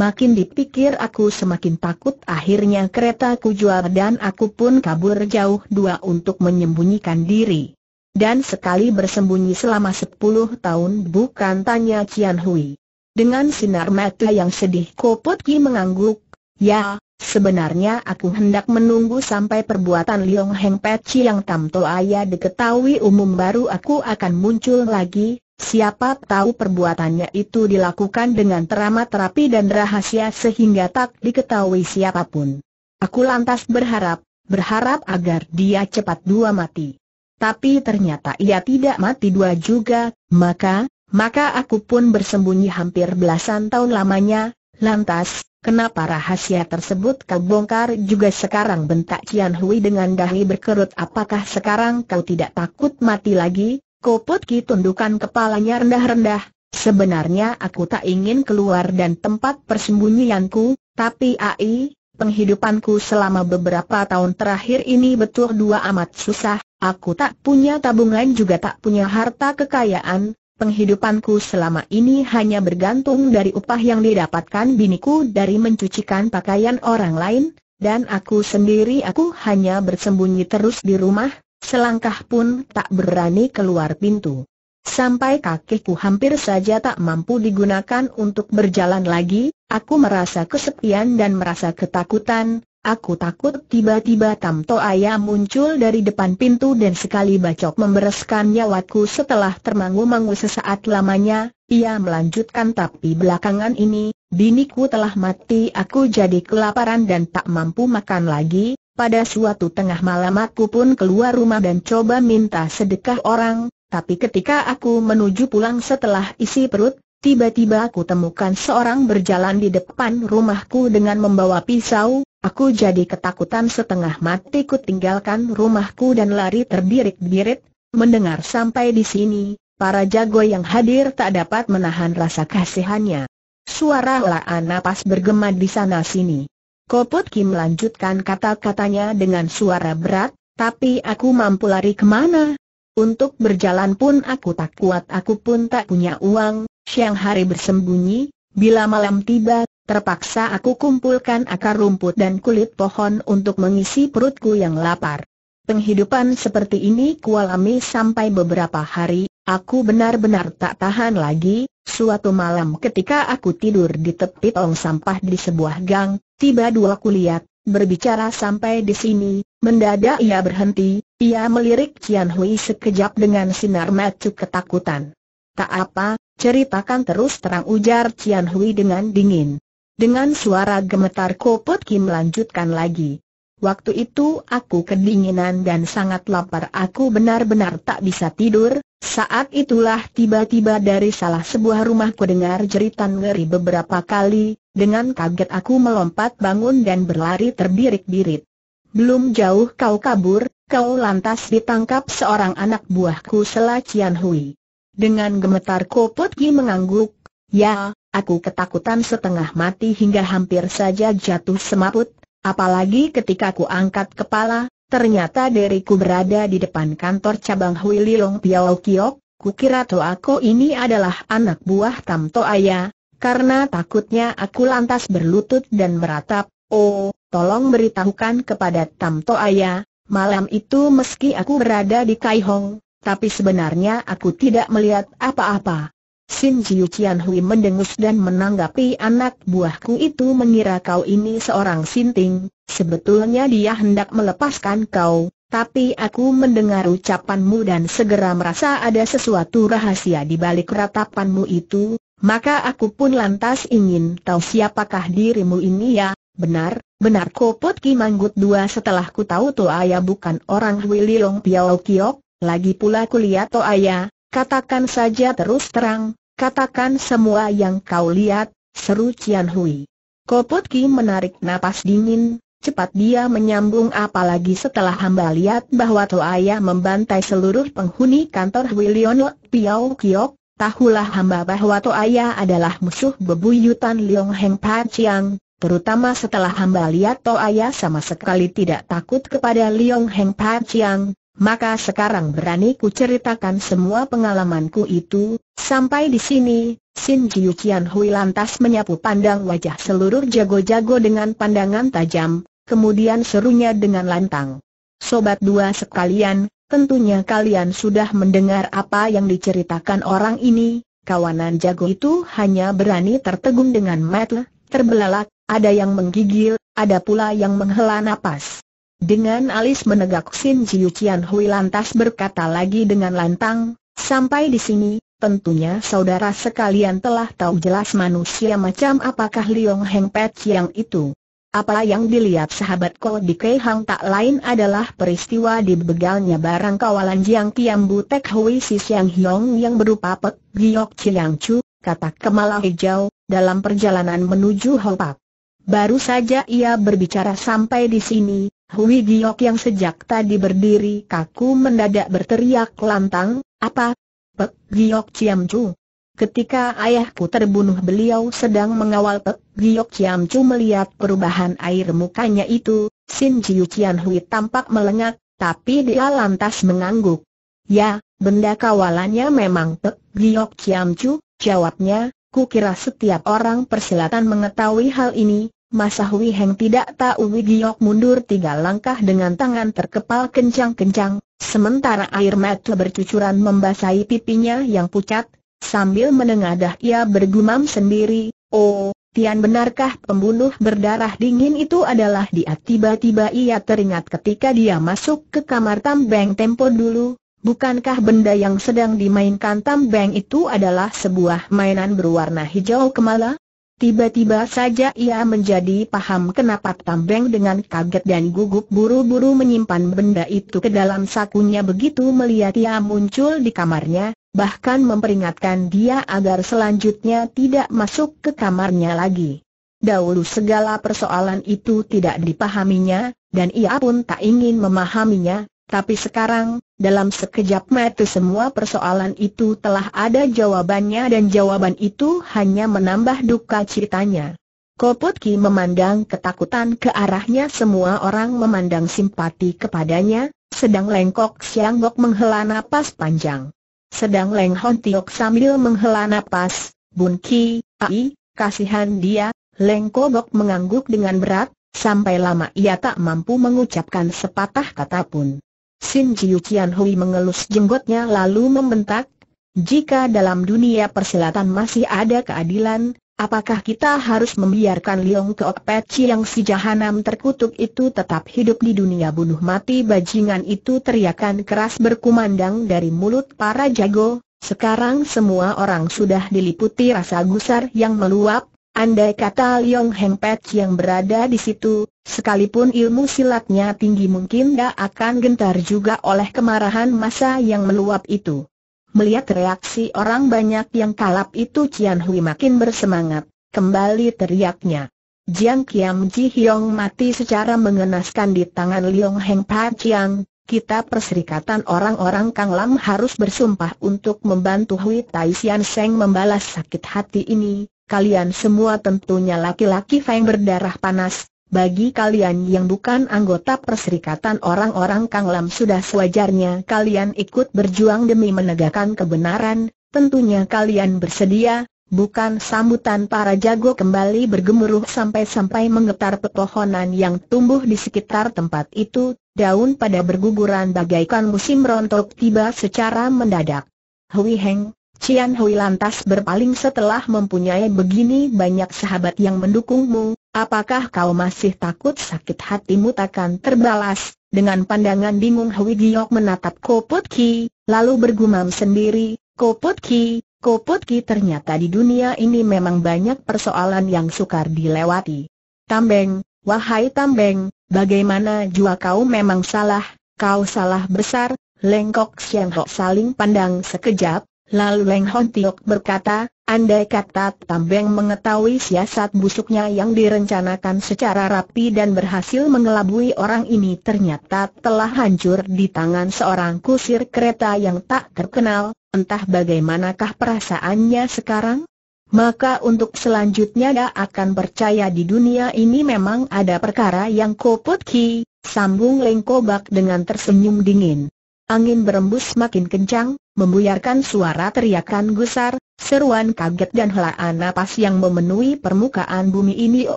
Speaker 1: Makin dipikir aku semakin takut akhirnya kereta ku jual dan aku pun kabur jauh dua untuk menyembunyikan diri. Dan sekali bersembunyi selama sepuluh tahun bukan tanya Cian Hui. Dengan sinar mata yang sedih Kopot Ki mengangguk, ya, sebenarnya aku hendak menunggu sampai perbuatan Liong Heng Peci yang Tamto Aya diketahui umum baru aku akan muncul lagi, Siapa tahu perbuatannya itu dilakukan dengan teramat rapi dan rahasia sehingga tak diketahui siapapun. Aku lantas berharap, berharap agar dia cepat dua mati. Tapi ternyata ia tidak mati dua juga, maka, maka aku pun bersembunyi hampir belasan tahun lamanya, lantas, kenapa rahasia tersebut kau bongkar juga sekarang bentak Cian Hui dengan dahi berkerut apakah sekarang kau tidak takut mati lagi? Koputki tundukan kepalanya rendah-rendah, sebenarnya aku tak ingin keluar dan tempat persembunyianku, tapi AI, penghidupanku selama beberapa tahun terakhir ini betul dua amat susah, aku tak punya tabungan juga tak punya harta kekayaan, penghidupanku selama ini hanya bergantung dari upah yang didapatkan biniku dari mencucikan pakaian orang lain, dan aku sendiri aku hanya bersembunyi terus di rumah, Selangkah pun tak berani keluar pintu. Sampai kakiku hampir saja tak mampu digunakan untuk berjalan lagi, aku merasa kesepian dan merasa ketakutan, aku takut tiba-tiba Tamto Ayah muncul dari depan pintu dan sekali bacok membereskan nyawaku setelah termangu-mangu sesaat lamanya, ia melanjutkan tapi belakangan ini, biniku telah mati aku jadi kelaparan dan tak mampu makan lagi, pada suatu tengah malam aku pun keluar rumah dan coba minta sedekah orang, tapi ketika aku menuju pulang setelah isi perut, tiba-tiba aku temukan seorang berjalan di depan rumahku dengan membawa pisau, aku jadi ketakutan setengah mati ku tinggalkan rumahku dan lari terdirik birit mendengar sampai di sini, para jago yang hadir tak dapat menahan rasa kasihannya. Suara laan napas bergema di sana-sini. Kopot Kim melanjutkan kata-katanya dengan suara berat, tapi aku mampu lari kemana? Untuk berjalan pun aku tak kuat aku pun tak punya uang, siang hari bersembunyi, bila malam tiba, terpaksa aku kumpulkan akar rumput dan kulit pohon untuk mengisi perutku yang lapar. Penghidupan seperti ini kualami sampai beberapa hari, aku benar-benar tak tahan lagi, suatu malam ketika aku tidur di tepi tong sampah di sebuah gang, Tiba dua kulihat, berbicara sampai di sini, mendadak ia berhenti, ia melirik Cian Hui sekejap dengan sinar mata ketakutan. Tak apa, ceritakan terus terang ujar Cian Hui dengan dingin. Dengan suara gemetar Kopot Kim lanjutkan lagi. Waktu itu aku kedinginan dan sangat lapar aku benar-benar tak bisa tidur, saat itulah tiba-tiba dari salah sebuah rumah dengar jeritan ngeri beberapa kali, dengan kaget aku melompat bangun dan berlari terbirik-birit. Belum jauh kau kabur, kau lantas ditangkap seorang anak buahku Selacian Hui. Dengan gemetar Kopot Gi mengangguk, ya, aku ketakutan setengah mati hingga hampir saja jatuh semaput, apalagi ketika ku angkat kepala, Ternyata diriku berada di depan kantor cabang Hui Lilong Piao Kiok, kukira Toako ini adalah anak buah Tam Toaya, karena takutnya aku lantas berlutut dan meratap, oh, tolong beritahukan kepada Tam Toaya, malam itu meski aku berada di Kai Hong, tapi sebenarnya aku tidak melihat apa-apa. Sin Jiu Qian Hui mendengus dan menanggapi anak buahku itu mengira kau ini seorang sinting, sebetulnya dia hendak melepaskan kau, tapi aku mendengar ucapanmu dan segera merasa ada sesuatu rahasia di balik ratapanmu itu, maka aku pun lantas ingin tahu siapakah dirimu ini ya, benar, benar Kopot Ki Manggut dua setelah ku tahu ayah bukan orang Hui Liong Piao Kiok, lagi pula kulihat ayah. katakan saja terus terang, Katakan semua yang kau lihat, seru Cian Hui. Koput Ki menarik napas dingin, cepat dia menyambung apalagi setelah hamba lihat bahwa Toaya membantai seluruh penghuni kantor Lok Piao Kiok, tahulah hamba bahwa Toaya adalah musuh bebuyutan Leong Heng Pa Chiang, terutama setelah hamba lihat Toaya sama sekali tidak takut kepada Leong Heng Pa Chiang, maka sekarang berani ku ceritakan semua pengalamanku itu, sampai di sini, Sin Jiu Qian Hui lantas menyapu pandang wajah seluruh jago-jago dengan pandangan tajam, kemudian serunya dengan lantang. Sobat dua sekalian, tentunya kalian sudah mendengar apa yang diceritakan orang ini, kawanan jago itu hanya berani tertegun dengan metel, terbelalak, ada yang menggigil, ada pula yang menghela napas. Dengan alis menegak Sin Jiu Qian Hui lantas berkata lagi dengan lantang, sampai di sini, tentunya saudara sekalian telah tahu jelas manusia macam apakah Liong Heng Pet yang itu. Apa yang dilihat sahabat Ko di Hang tak lain adalah peristiwa di begalnya barang kawalan Jiang Bu Tek Hui Si Siang Hiong yang berupa Pek Giok Chiang Chu, kata Kemala Hijau, dalam perjalanan menuju Hopak. Baru saja ia berbicara sampai di sini, Hui Giok yang sejak tadi berdiri kaku mendadak berteriak lantang, apa? Pe Giok Ciam Chu. Ketika ayahku terbunuh beliau sedang mengawal Pe Giok Ciam Chu melihat perubahan air mukanya itu, Sin Jiu Cian Hui tampak melengak, tapi dia lantas mengangguk. Ya, benda kawalannya memang Pe Giok Ciam Chu, jawabnya, kukira setiap orang persilatan mengetahui hal ini, Masahui Heng tidak tahu Giok mundur tiga langkah dengan tangan terkepal kencang-kencang, sementara air mata bercucuran membasahi pipinya yang pucat, sambil menengadah ia bergumam sendiri, Oh, Tian benarkah pembunuh berdarah dingin itu adalah dia tiba-tiba ia teringat ketika dia masuk ke kamar tam Tambeng Tempo dulu, Bukankah benda yang sedang dimainkan tam Tambeng itu adalah sebuah mainan berwarna hijau kemala? Tiba-tiba saja ia menjadi paham kenapa Tambeng dengan kaget dan gugup buru-buru menyimpan benda itu ke dalam sakunya begitu melihat ia muncul di kamarnya, bahkan memperingatkan dia agar selanjutnya tidak masuk ke kamarnya lagi. Dahulu segala persoalan itu tidak dipahaminya, dan ia pun tak ingin memahaminya, tapi sekarang, dalam sekejap mata semua persoalan itu telah ada jawabannya dan jawaban itu hanya menambah duka ceritanya. Koputki memandang ketakutan ke arahnya semua orang memandang simpati kepadanya, sedang Lengkok Sianggok menghela napas panjang. Sedang Leng Hon Tiok sambil menghela napas, Bun Ki, Ai, kasihan dia, Leng Kobok mengangguk dengan berat, sampai lama ia tak mampu mengucapkan sepatah kata pun. Sin Jiu Qian Hui mengelus jenggotnya lalu membentak, jika dalam dunia persilatan masih ada keadilan, apakah kita harus membiarkan Liong Keok Peci yang si jahanam terkutuk itu tetap hidup di dunia bunuh mati bajingan itu teriakan keras berkumandang dari mulut para jago, sekarang semua orang sudah diliputi rasa gusar yang meluap, Andai kata Liong Heng Pet yang berada di situ, sekalipun ilmu silatnya tinggi mungkin tak akan gentar juga oleh kemarahan masa yang meluap itu. Melihat reaksi orang banyak yang kalap itu Cian Hui makin bersemangat, kembali teriaknya. Jiang Kiam Ji Hiong mati secara mengenaskan di tangan Liong Heng Pech yang, kita perserikatan orang-orang Kang Lam harus bersumpah untuk membantu Hui Tai Sian Seng membalas sakit hati ini, kalian semua tentunya laki-laki Feng berdarah panas, bagi kalian yang bukan anggota perserikatan orang-orang Kang Lam sudah sewajarnya kalian ikut berjuang demi menegakkan kebenaran, tentunya kalian bersedia, bukan sambutan para jago kembali bergemuruh sampai-sampai menggetar pepohonan yang tumbuh di sekitar tempat itu, daun pada berguguran bagaikan musim rontok tiba secara mendadak. Hui Heng, Cian Hui lantas berpaling setelah mempunyai begini banyak sahabat yang mendukungmu, apakah kau masih takut sakit hatimu takkan terbalas? Dengan pandangan bingung Hui Giok menatap Koput Ki, lalu bergumam sendiri, Koput Ki, Koput Ki ternyata di dunia ini memang banyak persoalan yang sukar dilewati. Tambeng, wahai Tambeng, bagaimana jua kau memang salah, kau salah besar, Lengkok Siang Ho saling pandang sekejap, Lalu Leng Hon Tiok berkata, andai kata Tambeng mengetahui siasat busuknya yang direncanakan secara rapi dan berhasil mengelabui orang ini ternyata telah hancur di tangan seorang kusir kereta yang tak terkenal, entah bagaimanakah perasaannya sekarang? Maka untuk selanjutnya dia akan percaya di dunia ini memang ada perkara yang koput ki, sambung Kobak dengan tersenyum dingin. Angin berembus makin kencang, membuyarkan suara teriakan gusar, seruan kaget dan helaan napas yang memenuhi permukaan bumi ini. Oh,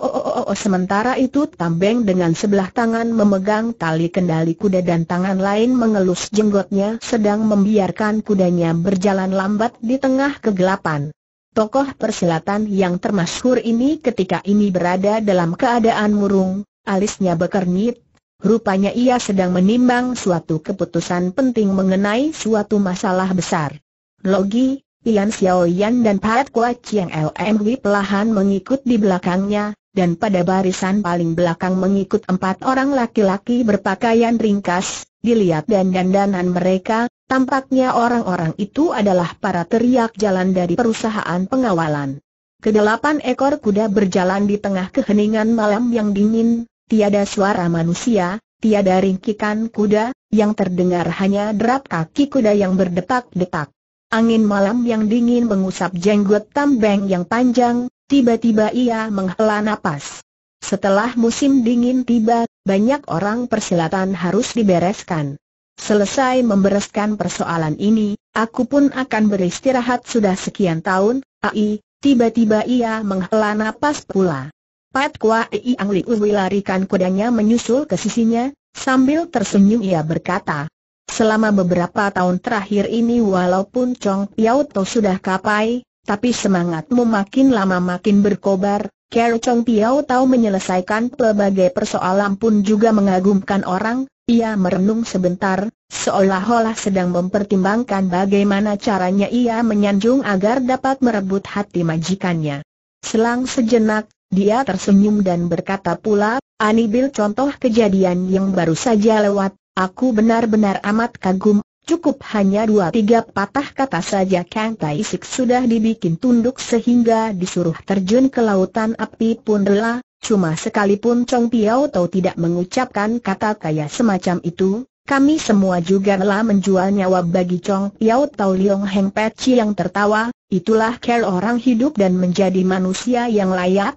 Speaker 1: oh, oh, oh, oh. Sementara itu Tambeng dengan sebelah tangan memegang tali kendali kuda dan tangan lain mengelus jenggotnya sedang membiarkan kudanya berjalan lambat di tengah kegelapan. Tokoh persilatan yang termasyhur ini ketika ini berada dalam keadaan murung, alisnya bekernyit, Rupanya ia sedang menimbang suatu keputusan penting mengenai suatu masalah besar. Logi, Tian Xiaoyan dan Pat Kua Chiang LMW pelahan mengikut di belakangnya, dan pada barisan paling belakang mengikut empat orang laki-laki berpakaian ringkas, dilihat dan dandanan mereka, tampaknya orang-orang itu adalah para teriak jalan dari perusahaan pengawalan. Kedelapan ekor kuda berjalan di tengah keheningan malam yang dingin, tiada suara manusia, tiada ringkikan kuda, yang terdengar hanya derap kaki kuda yang berdetak-detak. Angin malam yang dingin mengusap jenggot tambeng yang panjang, tiba-tiba ia menghela napas. Setelah musim dingin tiba, banyak orang persilatan harus dibereskan. Selesai membereskan persoalan ini, aku pun akan beristirahat sudah sekian tahun, ai, tiba-tiba ia menghela napas pula. Pat Ei Ang Uwi larikan kudanya menyusul ke sisinya, sambil tersenyum ia berkata, Selama beberapa tahun terakhir ini walaupun Chong Piao To sudah kapai, tapi semangatmu makin lama makin berkobar, Kero Chong Piao tahu menyelesaikan pelbagai persoalan pun juga mengagumkan orang, ia merenung sebentar, seolah-olah sedang mempertimbangkan bagaimana caranya ia menyanjung agar dapat merebut hati majikannya. Selang sejenak, dia tersenyum dan berkata pula, Anibil contoh kejadian yang baru saja lewat, aku benar-benar amat kagum, cukup hanya dua tiga patah kata saja Kang Tai Sik sudah dibikin tunduk sehingga disuruh terjun ke lautan api pun rela, cuma sekalipun Chong Piao Tau tidak mengucapkan kata kaya semacam itu, kami semua juga rela menjual nyawa bagi Chong Piao Tau Liong Heng Peci yang tertawa, itulah care orang hidup dan menjadi manusia yang layak,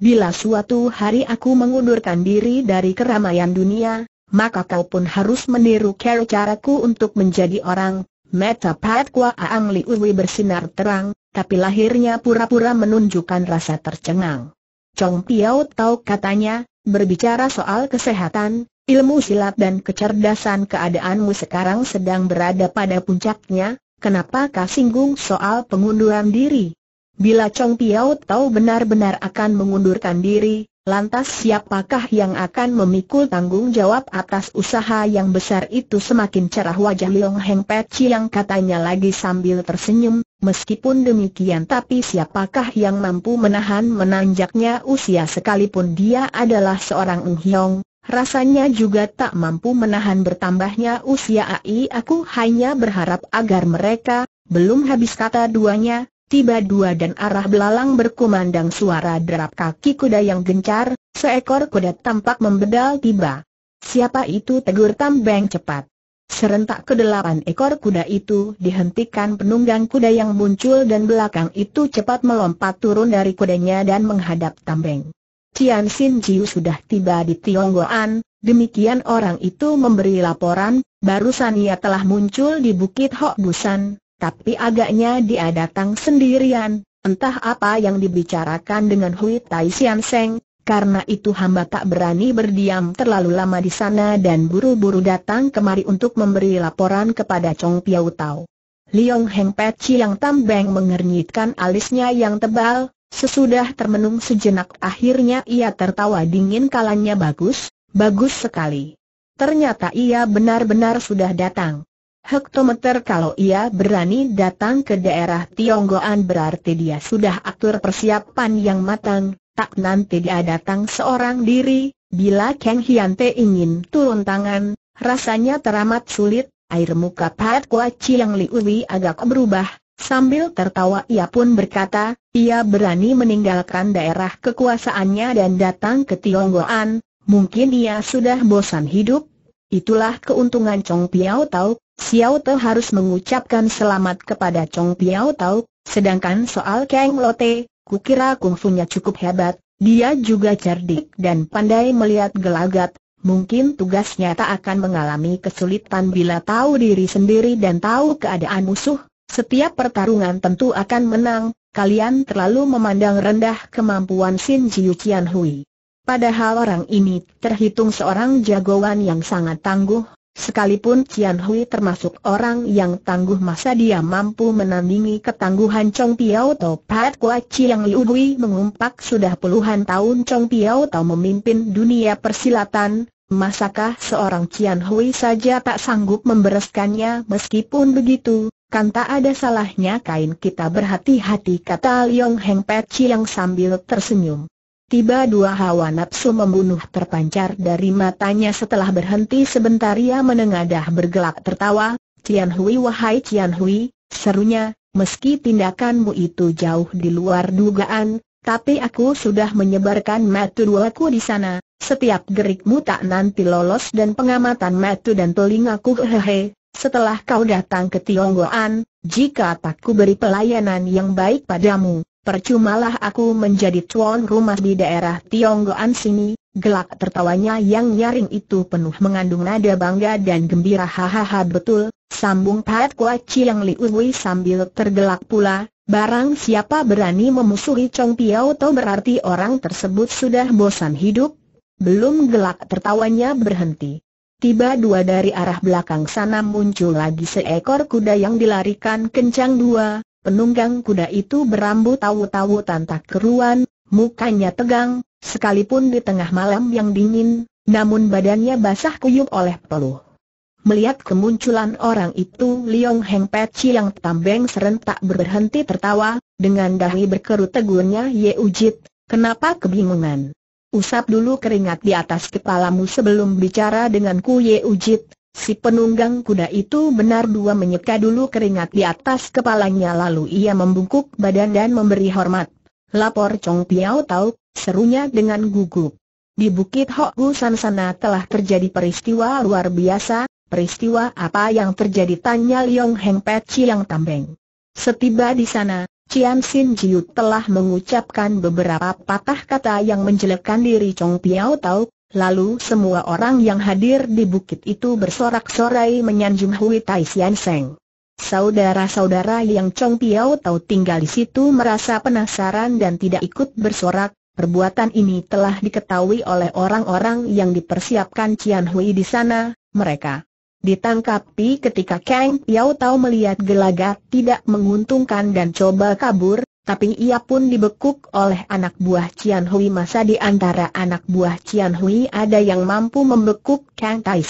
Speaker 1: Bila suatu hari aku mengundurkan diri dari keramaian dunia, maka kau pun harus meniru cara caraku untuk menjadi orang. Mata Pat Kua Aang Liuwi bersinar terang, tapi lahirnya pura-pura menunjukkan rasa tercengang. Chong Piao tahu katanya, berbicara soal kesehatan, ilmu silat dan kecerdasan keadaanmu sekarang sedang berada pada puncaknya, kenapa kau singgung soal pengunduran diri? Bila Chong Piao tahu benar-benar akan mengundurkan diri, lantas siapakah yang akan memikul tanggung jawab atas usaha yang besar itu semakin cerah wajah Leong Heng Peci yang katanya lagi sambil tersenyum, meskipun demikian tapi siapakah yang mampu menahan menanjaknya usia sekalipun dia adalah seorang Ng Hiong, Rasanya juga tak mampu menahan bertambahnya usia AI aku hanya berharap agar mereka, belum habis kata duanya, tiba dua dan arah belalang berkumandang suara derap kaki kuda yang gencar, seekor kuda tampak membedal tiba. Siapa itu tegur tambeng cepat? Serentak kedelapan ekor kuda itu dihentikan penunggang kuda yang muncul dan belakang itu cepat melompat turun dari kudanya dan menghadap tambeng. Tian Sin Jiu sudah tiba di Tionggoan, demikian orang itu memberi laporan, barusan ia telah muncul di Bukit Hok Busan, tapi agaknya dia datang sendirian, entah apa yang dibicarakan dengan Hui Tai Sian Seng, karena itu hamba tak berani berdiam terlalu lama di sana dan buru-buru datang kemari untuk memberi laporan kepada Chong Piau Tau. Liong Heng Peci yang tambeng mengernyitkan alisnya yang tebal, sesudah termenung sejenak akhirnya ia tertawa dingin kalanya bagus, bagus sekali. Ternyata ia benar-benar sudah datang. Hektometer kalau ia berani datang ke daerah Tionggoan berarti dia sudah atur persiapan yang matang, tak nanti dia datang seorang diri, bila Kang Hyante ingin turun tangan, rasanya teramat sulit, air muka Pat Kua yang Liuwi agak berubah, Sambil tertawa ia pun berkata, ia berani meninggalkan daerah kekuasaannya dan datang ke Tionggoan, mungkin ia sudah bosan hidup. Itulah keuntungan Chong Piao tahu Xiao Te harus mengucapkan selamat kepada Chong Piao Tau, sedangkan soal Kang Lote, kukira kungfunya cukup hebat, dia juga cerdik dan pandai melihat gelagat, mungkin tugasnya tak akan mengalami kesulitan bila tahu diri sendiri dan tahu keadaan musuh, setiap pertarungan tentu akan menang, kalian terlalu memandang rendah kemampuan Xin Jiu Qian Hui. Padahal orang ini terhitung seorang jagoan yang sangat tangguh, Sekalipun Cian Hui termasuk orang yang tangguh masa dia mampu menandingi ketangguhan Chong Piao Tau Pat Kua Chiang Liu Hui mengumpak sudah puluhan tahun Chong Piao Tau memimpin dunia persilatan, masakah seorang Cian Hui saja tak sanggup membereskannya meskipun begitu, Kan tak ada salahnya kain kita berhati-hati kata Liong Heng Pat Chiang sambil tersenyum. Tiba dua hawa nafsu membunuh terpancar dari matanya setelah berhenti sebentar ia menengadah bergelak tertawa, Cian Hui wahai Cian Hui, serunya, meski tindakanmu itu jauh di luar dugaan, tapi aku sudah menyebarkan matu duaku di sana, setiap gerikmu tak nanti lolos dan pengamatan metu dan telingaku hehehe, setelah kau datang ke Tionggoan, jika tak ku beri pelayanan yang baik padamu, percumalah aku menjadi tuan rumah di daerah Tionggoan sini, gelak tertawanya yang nyaring itu penuh mengandung nada bangga dan gembira hahaha betul, sambung Pat Kua Chiang Liu sambil tergelak pula, barang siapa berani memusuhi Chong Piao atau berarti orang tersebut sudah bosan hidup, belum gelak tertawanya berhenti. Tiba dua dari arah belakang sana muncul lagi seekor kuda yang dilarikan kencang dua, Penunggang kuda itu berambut tahu-tahu tanpa keruan, mukanya tegang, sekalipun di tengah malam yang dingin, namun badannya basah kuyup oleh peluh. Melihat kemunculan orang itu Liong Heng Peci yang tambeng serentak berhenti tertawa, dengan dahi berkerut tegurnya Ye Ujit, kenapa kebingungan? Usap dulu keringat di atas kepalamu sebelum bicara denganku Ye Ujit, Si penunggang kuda itu benar dua menyeka dulu keringat di atas kepalanya lalu ia membungkuk badan dan memberi hormat. Lapor Chong Piao tahu, serunya dengan gugup. Di Bukit Hok San sana telah terjadi peristiwa luar biasa, peristiwa apa yang terjadi tanya Liong Heng Peci yang tambeng. Setiba di sana, Cian Sin Jiu telah mengucapkan beberapa patah kata yang menjelekkan diri Chong Piao tahu, Lalu semua orang yang hadir di bukit itu bersorak-sorai menyanjung Hui Tai Sian Seng. Saudara-saudara yang Chong Piao tahu tinggal di situ merasa penasaran dan tidak ikut bersorak, perbuatan ini telah diketahui oleh orang-orang yang dipersiapkan Cian Hui di sana, mereka ditangkapi ketika Kang Piao Tau melihat gelagat tidak menguntungkan dan coba kabur, tapi ia pun dibekuk oleh anak buah Cian Hui masa di antara anak buah Cian Hui ada yang mampu membekuk Kang Tai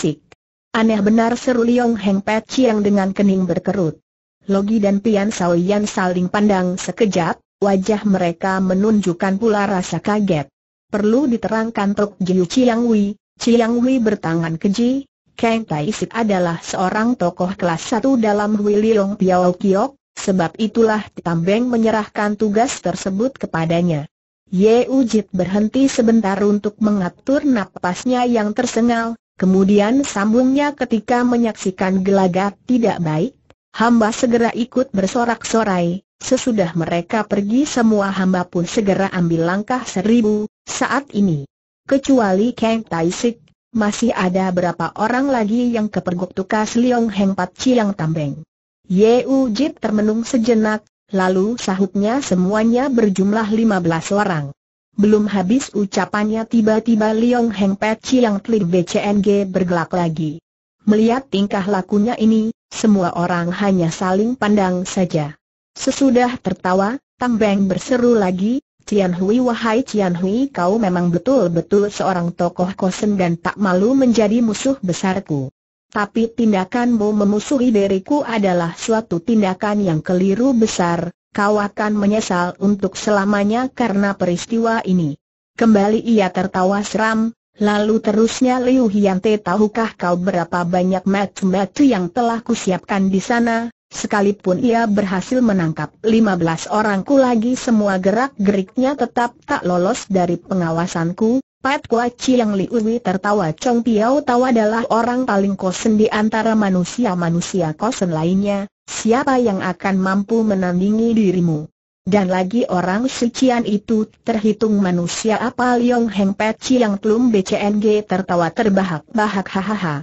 Speaker 1: Aneh benar seru Liong Heng Pet Chiang dengan kening berkerut. Logi dan Pian Sao saling pandang sekejap, wajah mereka menunjukkan pula rasa kaget. Perlu diterangkan Tok Jiu Chiang Hui, Chiang Hui bertangan keji, Kang Tai adalah seorang tokoh kelas satu dalam Hui Liong Piao Kiok, Sebab itulah Tambeng menyerahkan tugas tersebut kepadanya. Ye Ujit berhenti sebentar untuk mengatur napasnya yang tersengal, kemudian sambungnya ketika menyaksikan gelagat tidak baik, hamba segera ikut bersorak-sorai, sesudah mereka pergi semua hamba pun segera ambil langkah seribu, saat ini. Kecuali Kang Taisik, masih ada berapa orang lagi yang kepergok tukas Liong Heng Pat Chiang Tambeng. Yeu Jip termenung sejenak, lalu sahutnya semuanya berjumlah lima belas orang. Belum habis ucapannya tiba-tiba Liong Heng Peci yang klik BCNG bergelak lagi. Melihat tingkah lakunya ini, semua orang hanya saling pandang saja. Sesudah tertawa, Tang Beng berseru lagi, Cian Hui wahai Cian Hui kau memang betul-betul seorang tokoh kosen dan tak malu menjadi musuh besarku tapi tindakanmu memusuhi diriku adalah suatu tindakan yang keliru besar, kau akan menyesal untuk selamanya karena peristiwa ini. Kembali ia tertawa seram, lalu terusnya Liu Hiante tahukah kau berapa banyak macam macam yang telah kusiapkan di sana, sekalipun ia berhasil menangkap 15 orangku lagi semua gerak-geriknya tetap tak lolos dari pengawasanku, Pat Kua Chiang Liuwi tertawa Chong Piao Tawa adalah orang paling kosen di antara manusia-manusia kosen lainnya, siapa yang akan mampu menandingi dirimu? Dan lagi orang sucian itu terhitung manusia apa Liong Heng Pat Chiang Tlum BCNG tertawa terbahak-bahak hahaha.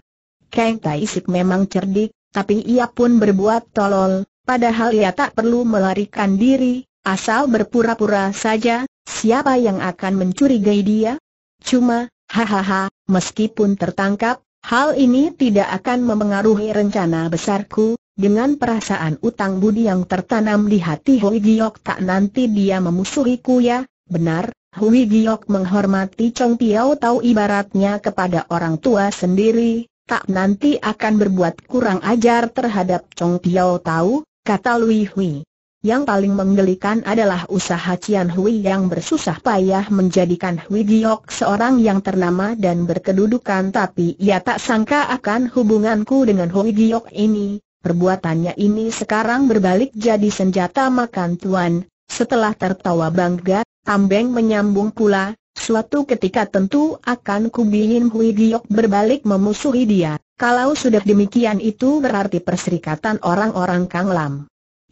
Speaker 1: Kang Tai Sik memang cerdik, tapi ia pun berbuat tolol, padahal ia tak perlu melarikan diri, asal berpura-pura saja, siapa yang akan mencurigai dia? Cuma, hahaha, meskipun tertangkap, hal ini tidak akan memengaruhi rencana besarku, dengan perasaan utang budi yang tertanam di hati Hui Giok tak nanti dia memusuhiku ya, benar, Hui Giok menghormati Chong Piao tahu ibaratnya kepada orang tua sendiri, tak nanti akan berbuat kurang ajar terhadap Chong Piao tahu, kata Lui Hui. Yang paling menggelikan adalah usaha Cian Hui yang bersusah payah menjadikan Hui Giok seorang yang ternama dan berkedudukan tapi ia tak sangka akan hubunganku dengan Hui Giok ini. Perbuatannya ini sekarang berbalik jadi senjata makan tuan. Setelah tertawa bangga, Tambeng menyambung pula, suatu ketika tentu akan kubihin Hui Giok berbalik memusuhi dia. Kalau sudah demikian itu berarti perserikatan orang-orang Kang Lam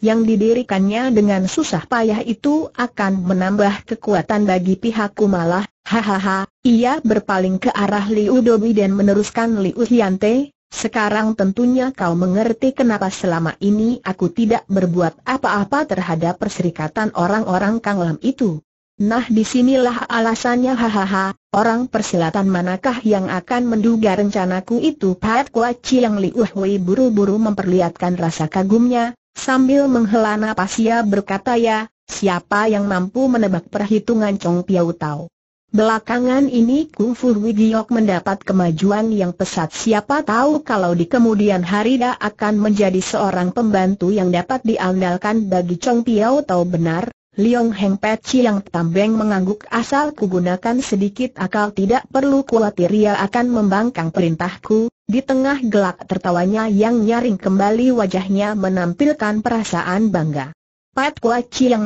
Speaker 1: yang didirikannya dengan susah payah itu akan menambah kekuatan bagi pihakku malah, hahaha, ia berpaling ke arah Liu Dobi dan meneruskan Liu Hyante, sekarang tentunya kau mengerti kenapa selama ini aku tidak berbuat apa-apa terhadap perserikatan orang-orang Kang Lam itu. Nah disinilah alasannya hahaha, orang persilatan manakah yang akan menduga rencanaku itu Pat Kua Chiang Liu Hui buru-buru memperlihatkan rasa kagumnya, Sambil menghela nafas ia berkata ya, siapa yang mampu menebak perhitungan Chong Piau Tau? Belakangan ini Kung Fu Wigiok mendapat kemajuan yang pesat siapa tahu kalau di kemudian hari dia akan menjadi seorang pembantu yang dapat diandalkan bagi Chong Piao Tau benar, Liong Heng Peci yang tambeng mengangguk asal kugunakan sedikit akal tidak perlu khawatir ia akan membangkang perintahku, di tengah gelak tertawanya yang nyaring kembali wajahnya menampilkan perasaan bangga. Pat Kua Chi yang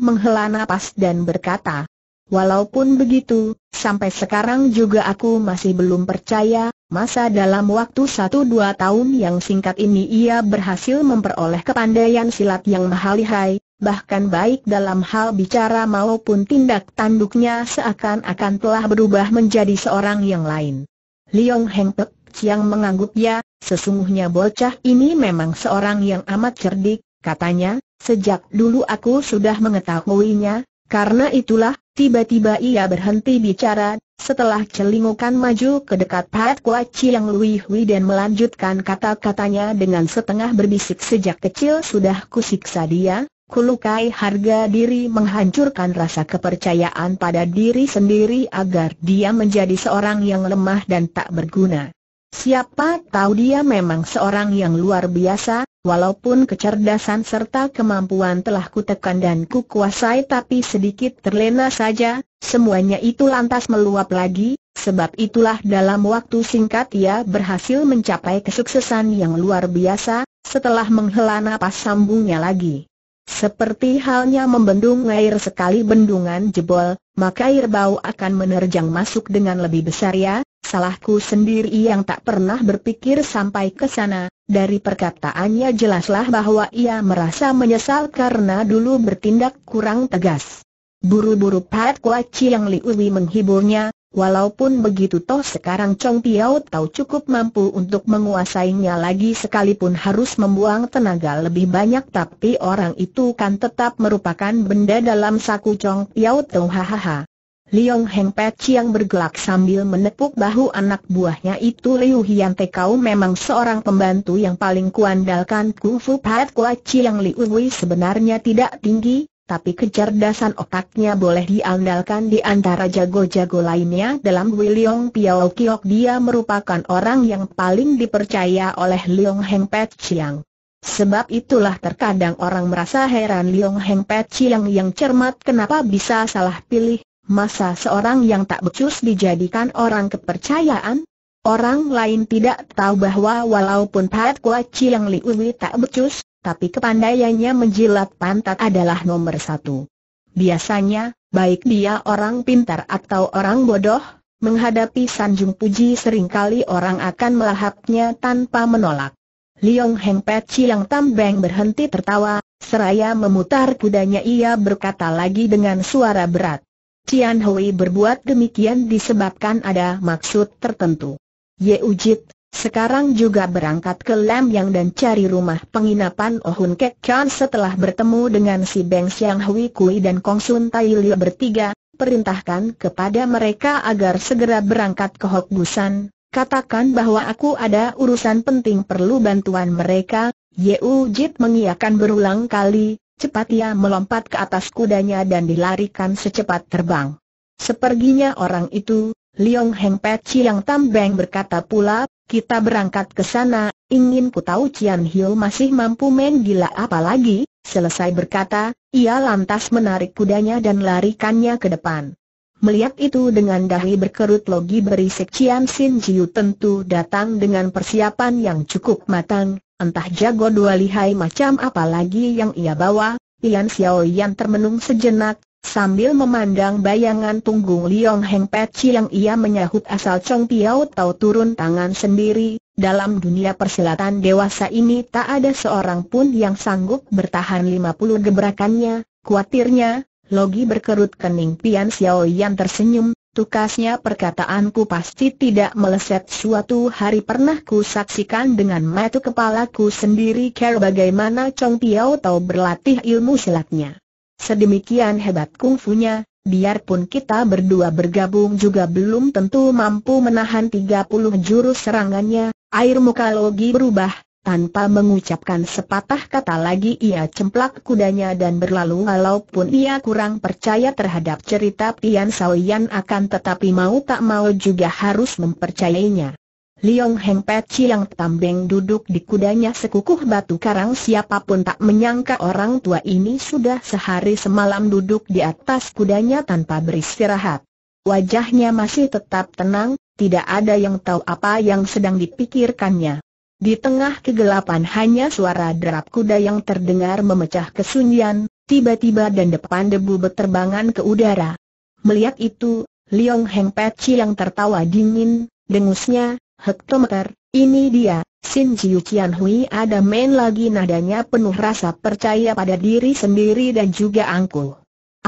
Speaker 1: menghela nafas dan berkata, Walaupun begitu, sampai sekarang juga aku masih belum percaya, masa dalam waktu satu dua tahun yang singkat ini ia berhasil memperoleh kepandaian silat yang mahalihai, bahkan baik dalam hal bicara maupun tindak tanduknya seakan-akan telah berubah menjadi seorang yang lain. Liong Heng Pek Chiang mengangguk ya, sesungguhnya bocah ini memang seorang yang amat cerdik, katanya, sejak dulu aku sudah mengetahuinya, karena itulah, tiba-tiba ia berhenti bicara, setelah celingukan maju ke dekat Pat Kua Chiang Lui Hui dan melanjutkan kata-katanya dengan setengah berbisik sejak kecil sudah kusiksa dia, Kulukai harga diri menghancurkan rasa kepercayaan pada diri sendiri agar dia menjadi seorang yang lemah dan tak berguna. Siapa tahu dia memang seorang yang luar biasa, walaupun kecerdasan serta kemampuan telah kutekan dan kukuasai tapi sedikit terlena saja, semuanya itu lantas meluap lagi, sebab itulah dalam waktu singkat ia berhasil mencapai kesuksesan yang luar biasa, setelah menghela napas sambungnya lagi. Seperti halnya membendung air sekali bendungan jebol, maka air bau akan menerjang masuk dengan lebih besar ya, salahku sendiri yang tak pernah berpikir sampai ke sana, dari perkataannya jelaslah bahwa ia merasa menyesal karena dulu bertindak kurang tegas. Buru-buru Pat Kuaci yang Liuwi menghiburnya, Walaupun begitu toh sekarang Chong Piao tahu cukup mampu untuk menguasainya lagi sekalipun harus membuang tenaga lebih banyak tapi orang itu kan tetap merupakan benda dalam saku Chong Piao Tau hahaha. Liong Heng Pei yang bergelak sambil menepuk bahu anak buahnya itu Liu Hian Te kau memang seorang pembantu yang paling kuandalkan Kung Fu Pat Kua Chiang Liu Wei sebenarnya tidak tinggi, tapi kecerdasan otaknya boleh diandalkan di antara jago-jago lainnya dalam William Piao Kiok dia merupakan orang yang paling dipercaya oleh Liang Heng Pet Chiang. Sebab itulah terkadang orang merasa heran Liang Heng Pet Chiang yang cermat kenapa bisa salah pilih, masa seorang yang tak becus dijadikan orang kepercayaan? Orang lain tidak tahu bahwa walaupun Pat Kua Chiang Liuwi tak becus, tapi kepandaiannya menjilat pantat adalah nomor satu. Biasanya, baik dia orang pintar atau orang bodoh, menghadapi Sanjung Puji seringkali orang akan melahapnya tanpa menolak. Liong Heng Peci yang tambeng berhenti tertawa, seraya memutar kudanya ia berkata lagi dengan suara berat. Cian Hui berbuat demikian disebabkan ada maksud tertentu. Ye Ujit, sekarang juga berangkat ke Lamyang dan cari rumah penginapan Oh Hun Kek Chan setelah bertemu dengan si Beng Siang Hui Kui dan Kong Sun Tai Liu bertiga, perintahkan kepada mereka agar segera berangkat ke Hok Busan, katakan bahwa aku ada urusan penting perlu bantuan mereka, Yeu Jit mengiakan berulang kali, cepat ia melompat ke atas kudanya dan dilarikan secepat terbang. Seperginya orang itu, Liong Heng Peci yang tambeng berkata pula, kita berangkat ke sana, ingin ku tahu Cian Hiu masih mampu main gila apa lagi, selesai berkata, ia lantas menarik kudanya dan larikannya ke depan. Melihat itu dengan dahi berkerut logi berisik Cian Sin Jiu tentu datang dengan persiapan yang cukup matang, entah jago dua lihai macam apa lagi yang ia bawa, Tian Xiao Yan termenung sejenak, Sambil memandang bayangan punggung Liong Heng Peci yang ia menyahut asal Chong Piao Tau turun tangan sendiri, dalam dunia persilatan dewasa ini tak ada seorang pun yang sanggup bertahan 50 gebrakannya, kuatirnya, Logi berkerut kening Pian Xiao Yan tersenyum, tukasnya perkataanku pasti tidak meleset suatu hari pernah ku saksikan dengan metu kepalaku sendiri care bagaimana Chong Piao Tau berlatih ilmu silatnya. Sedemikian hebat kungfunya, biarpun kita berdua bergabung juga belum tentu mampu menahan 30 jurus serangannya, air muka Logi berubah, tanpa mengucapkan sepatah kata lagi ia cemplak kudanya dan berlalu walaupun ia kurang percaya terhadap cerita Tian Yan akan tetapi mau tak mau juga harus mempercayainya. Liong Heng Peci yang tambeng duduk di kudanya sekukuh batu karang siapapun tak menyangka orang tua ini sudah sehari semalam duduk di atas kudanya tanpa beristirahat. Wajahnya masih tetap tenang, tidak ada yang tahu apa yang sedang dipikirkannya. Di tengah kegelapan hanya suara derap kuda yang terdengar memecah kesunyian, tiba-tiba dan depan debu berterbangan ke udara. Melihat itu, Liong Heng Peci yang tertawa dingin, dengusnya, Hektometer, ini dia, Sin Jiu Qian Hui ada main lagi nadanya penuh rasa percaya pada diri sendiri dan juga angkuh.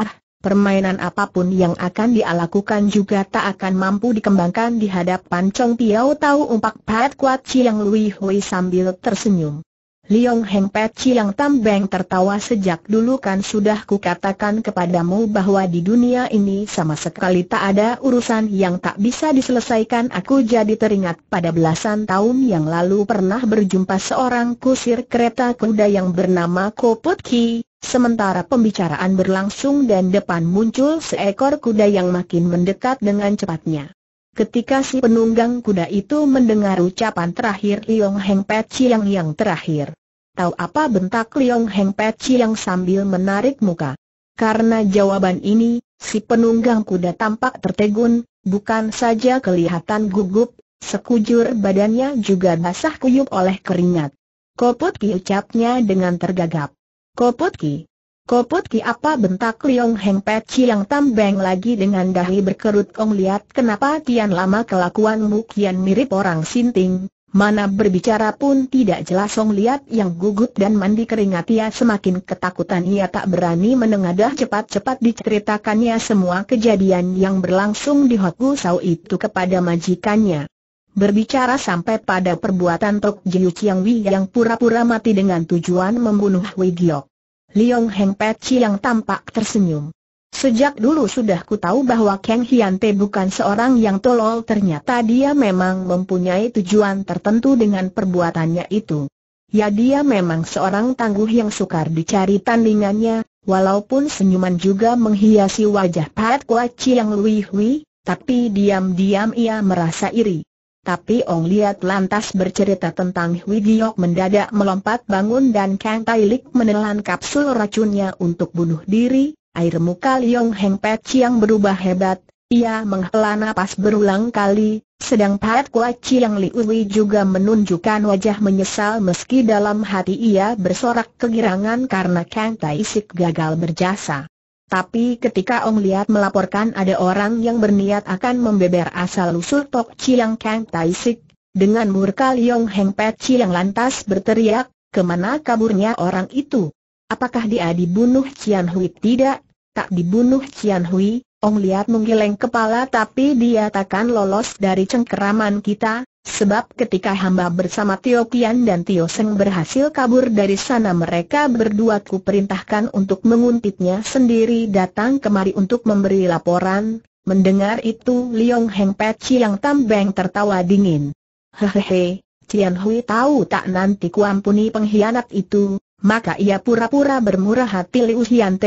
Speaker 1: Ah, permainan apapun yang akan dia lakukan juga tak akan mampu dikembangkan di hadapan Chong Piao Tau umpak Pat Kuat Chiang Lui Hui sambil tersenyum. Liong Heng Peci yang tambeng tertawa sejak dulu kan sudah kukatakan kepadamu bahwa di dunia ini sama sekali tak ada urusan yang tak bisa diselesaikan Aku jadi teringat pada belasan tahun yang lalu pernah berjumpa seorang kusir kereta kuda yang bernama Koput Ki Sementara pembicaraan berlangsung dan depan muncul seekor kuda yang makin mendekat dengan cepatnya Ketika si penunggang kuda itu mendengar ucapan terakhir Liong Heng Peci yang yang terakhir, Tahu apa bentak Liong Heng Peci yang sambil menarik muka. Karena jawaban ini, si penunggang kuda tampak tertegun, bukan saja kelihatan gugup, sekujur badannya juga basah kuyup oleh keringat. Koputki ucapnya dengan tergagap. Koputki. Koputki apa bentak Liong Heng Peci yang tambeng lagi dengan dahi berkerut kong lihat kenapa kian lama kelakuanmu kian mirip orang sinting, Mana berbicara pun tidak jelas Song Liat yang gugup dan mandi keringat ia semakin ketakutan ia tak berani menengadah cepat-cepat diceritakannya semua kejadian yang berlangsung di Hoku Sau itu kepada majikannya. Berbicara sampai pada perbuatan Tok Jiu Chiang Wei yang pura-pura mati dengan tujuan membunuh Wei Giok. Liong Heng Peci yang tampak tersenyum. Sejak dulu sudah ku tahu bahwa Kang Hian Te bukan seorang yang tolol ternyata dia memang mempunyai tujuan tertentu dengan perbuatannya itu. Ya dia memang seorang tangguh yang sukar dicari tandingannya, walaupun senyuman juga menghiasi wajah Pat Kwa Chi yang Lui Hui, tapi diam-diam ia merasa iri. Tapi Ong Liat lantas bercerita tentang Hui Giok mendadak melompat bangun dan Kang Tai Lik menelan kapsul racunnya untuk bunuh diri, air muka Liong Heng Pek Chiang berubah hebat, ia menghela nafas berulang kali, sedang Pat Kua Chiang Liuwi juga menunjukkan wajah menyesal meski dalam hati ia bersorak kegirangan karena Kang Tai Sik gagal berjasa. Tapi ketika Ong Liat melaporkan ada orang yang berniat akan membeber asal-usul Tok Chiang Kang Tai Sik, dengan murka Liong Heng Pek Chiang lantas berteriak, kemana kaburnya orang itu? Apakah dia dibunuh Cian Hui? Tidak, tak dibunuh Cian Hui, Ong Liat menggeleng kepala tapi dia takkan lolos dari cengkeraman kita, sebab ketika hamba bersama Tio Kian dan Tio Seng berhasil kabur dari sana mereka berdua ku perintahkan untuk menguntitnya sendiri datang kemari untuk memberi laporan, mendengar itu Liong Heng Peci yang tambeng tertawa dingin. Hehehe, Cian Hui tahu tak nanti kuampuni pengkhianat itu, maka ia pura-pura bermurah hati Liu Hian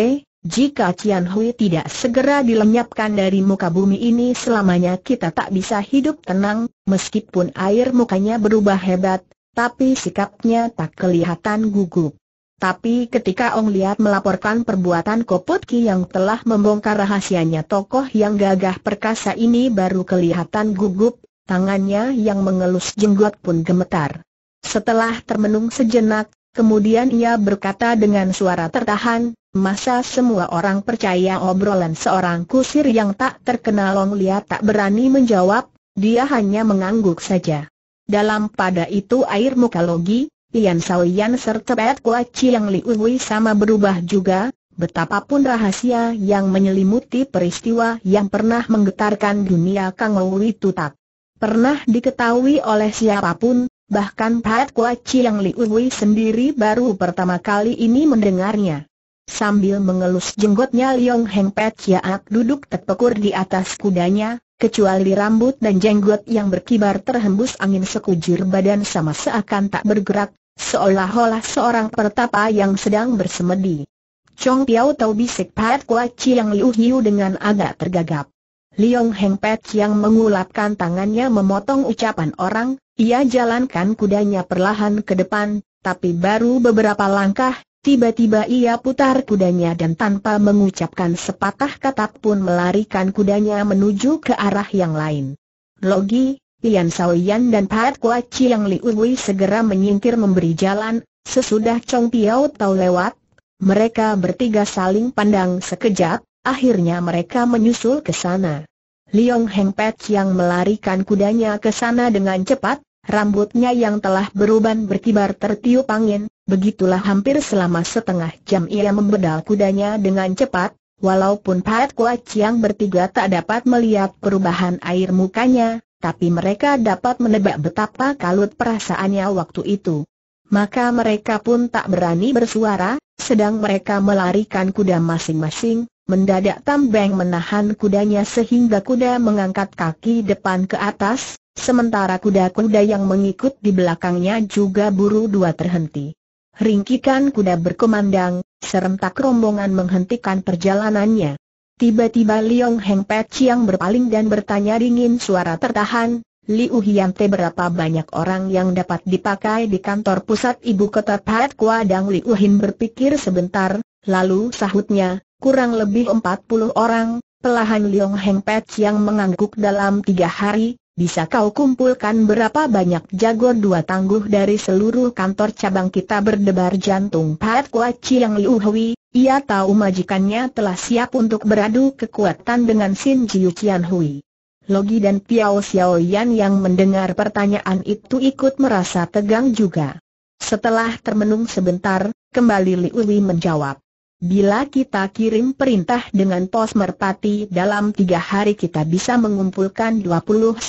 Speaker 1: jika Cian Hui tidak segera dilenyapkan dari muka bumi ini selamanya kita tak bisa hidup tenang, meskipun air mukanya berubah hebat, tapi sikapnya tak kelihatan gugup. Tapi ketika Ong Liat melaporkan perbuatan Koput Ki yang telah membongkar rahasianya tokoh yang gagah perkasa ini baru kelihatan gugup, tangannya yang mengelus jenggot pun gemetar. Setelah termenung sejenak, Kemudian ia berkata dengan suara tertahan, masa semua orang percaya obrolan seorang kusir yang tak terkenal Long Lia tak berani menjawab, dia hanya mengangguk saja. Dalam pada itu air muka Logi, lian Sao Yan serta Pat Kua yang Li Uwi sama berubah juga, betapapun rahasia yang menyelimuti peristiwa yang pernah menggetarkan dunia Kang Uwi itu tak pernah diketahui oleh siapapun, bahkan Pat Kua Chiang Liu sendiri baru pertama kali ini mendengarnya. Sambil mengelus jenggotnya Liong Heng Pat Chiaak duduk terpekur di atas kudanya, kecuali rambut dan jenggot yang berkibar terhembus angin sekujur badan sama seakan tak bergerak, seolah-olah seorang pertapa yang sedang bersemedi. Chong Piao tahu bisik Pat Kua Chiang Liu dengan agak tergagap. Liong Heng Pet yang mengulapkan tangannya memotong ucapan orang, ia jalankan kudanya perlahan ke depan, tapi baru beberapa langkah, tiba-tiba ia putar kudanya dan tanpa mengucapkan sepatah kata pun melarikan kudanya menuju ke arah yang lain. Logi, Lian Saoyan dan Pat Kua Chiang Liu segera menyingkir memberi jalan, sesudah Chong Piao tahu lewat, mereka bertiga saling pandang sekejap, Akhirnya mereka menyusul ke sana. Liong Heng Pet yang melarikan kudanya ke sana dengan cepat, rambutnya yang telah beruban berkibar tertiup angin, begitulah hampir selama setengah jam ia membedal kudanya dengan cepat, walaupun Pat Kuat yang bertiga tak dapat melihat perubahan air mukanya, tapi mereka dapat menebak betapa kalut perasaannya waktu itu. Maka mereka pun tak berani bersuara, sedang mereka melarikan kuda masing-masing, Mendadak Tambeng menahan kudanya sehingga kuda mengangkat kaki depan ke atas, sementara kuda-kuda yang mengikut di belakangnya juga buru dua terhenti. Ringkikan kuda berkumandang, serentak rombongan menghentikan perjalanannya. Tiba-tiba Liong Heng Pei yang berpaling dan bertanya dingin suara tertahan, Liu Hiante berapa banyak orang yang dapat dipakai di kantor pusat ibu kota Pei Kuadang Liu Hin berpikir sebentar, lalu sahutnya, kurang lebih 40 orang, pelahan Liong Heng Pet yang mengangguk dalam tiga hari, bisa kau kumpulkan berapa banyak jago dua tangguh dari seluruh kantor cabang kita berdebar jantung Pat Kua yang Liu Hui, ia tahu majikannya telah siap untuk beradu kekuatan dengan Sin Jiu Qian Hui. Logi dan Piao Xiao Yan yang mendengar pertanyaan itu ikut merasa tegang juga. Setelah termenung sebentar, kembali Liu Hui menjawab. Bila kita kirim perintah dengan pos merpati dalam tiga hari kita bisa mengumpulkan 29